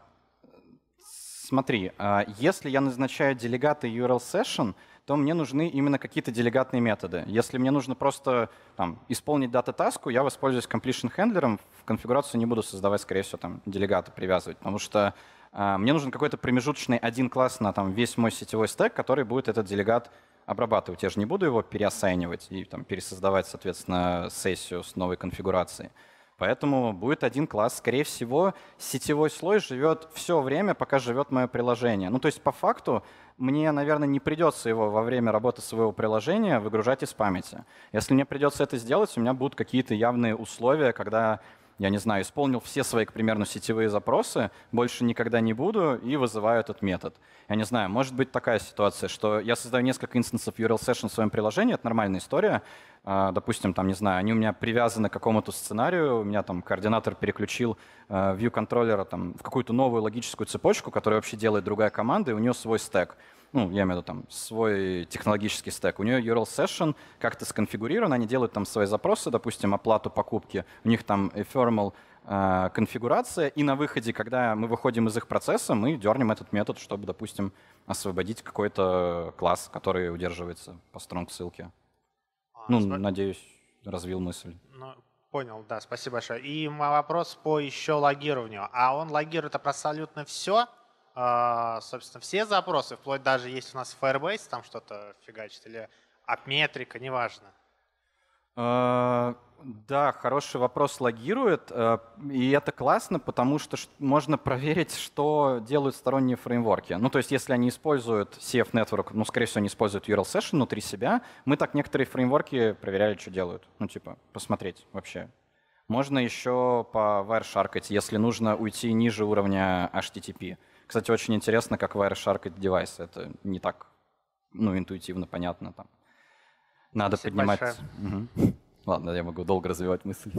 смотри, а, если я назначаю делегаты URL session, то мне нужны именно какие-то делегатные методы. Если мне нужно просто там, исполнить дата-таску, я воспользуюсь completion хендлером, в конфигурацию не буду создавать, скорее всего, там, делегаты привязывать, потому что э, мне нужен какой-то промежуточный один класс на там, весь мой сетевой стек, который будет этот делегат обрабатывать. Я же не буду его переосайнивать и там, пересоздавать, соответственно, сессию с новой конфигурацией. Поэтому будет один класс. Скорее всего, сетевой слой живет все время, пока живет мое приложение. Ну, то есть, по факту, мне, наверное, не придется его во время работы своего приложения выгружать из памяти. Если мне придется это сделать, у меня будут какие-то явные условия, когда я не знаю, исполнил все свои, к примеру, сетевые запросы, больше никогда не буду, и вызываю этот метод. Я не знаю, может быть такая ситуация, что я создаю несколько инстансов URL session в своем приложении, это нормальная история. А, допустим, там, не знаю, они у меня привязаны к какому-то сценарию, у меня там координатор переключил э, view контроллера там, в какую-то новую логическую цепочку, которую вообще делает другая команда, и у нее свой стек ну, я имею в виду там свой технологический стек. У нее URL Session как-то сконфигурирован, они делают там свои запросы, допустим, оплату покупки, у них там ephemeral э, конфигурация, и на выходе, когда мы выходим из их процесса, мы дернем этот метод, чтобы, допустим, освободить какой-то класс, который удерживается по стронг ссылке. А, ну, смотри. надеюсь, развил мысль. Но... Ну, понял, да, спасибо большое. И вопрос по еще логированию. А он логирует абсолютно все а, собственно, все запросы, вплоть даже есть у нас Firebase там что-то фигачит или апметрика, неважно. А, да, хороший вопрос логирует, а, и это классно, потому что можно проверить, что делают сторонние фреймворки. Ну, то есть, если они используют CF Network, ну, скорее всего, они используют URL Session внутри себя, мы так некоторые фреймворки проверяли, что делают. Ну, типа, посмотреть вообще. Можно еще по Wireshark, если нужно уйти ниже уровня HTTP. Кстати, очень интересно, как Wireshark это девайс. Это не так ну, интуитивно понятно. Там. Надо Спасибо поднимать... Угу. Ладно, я могу долго развивать мысль.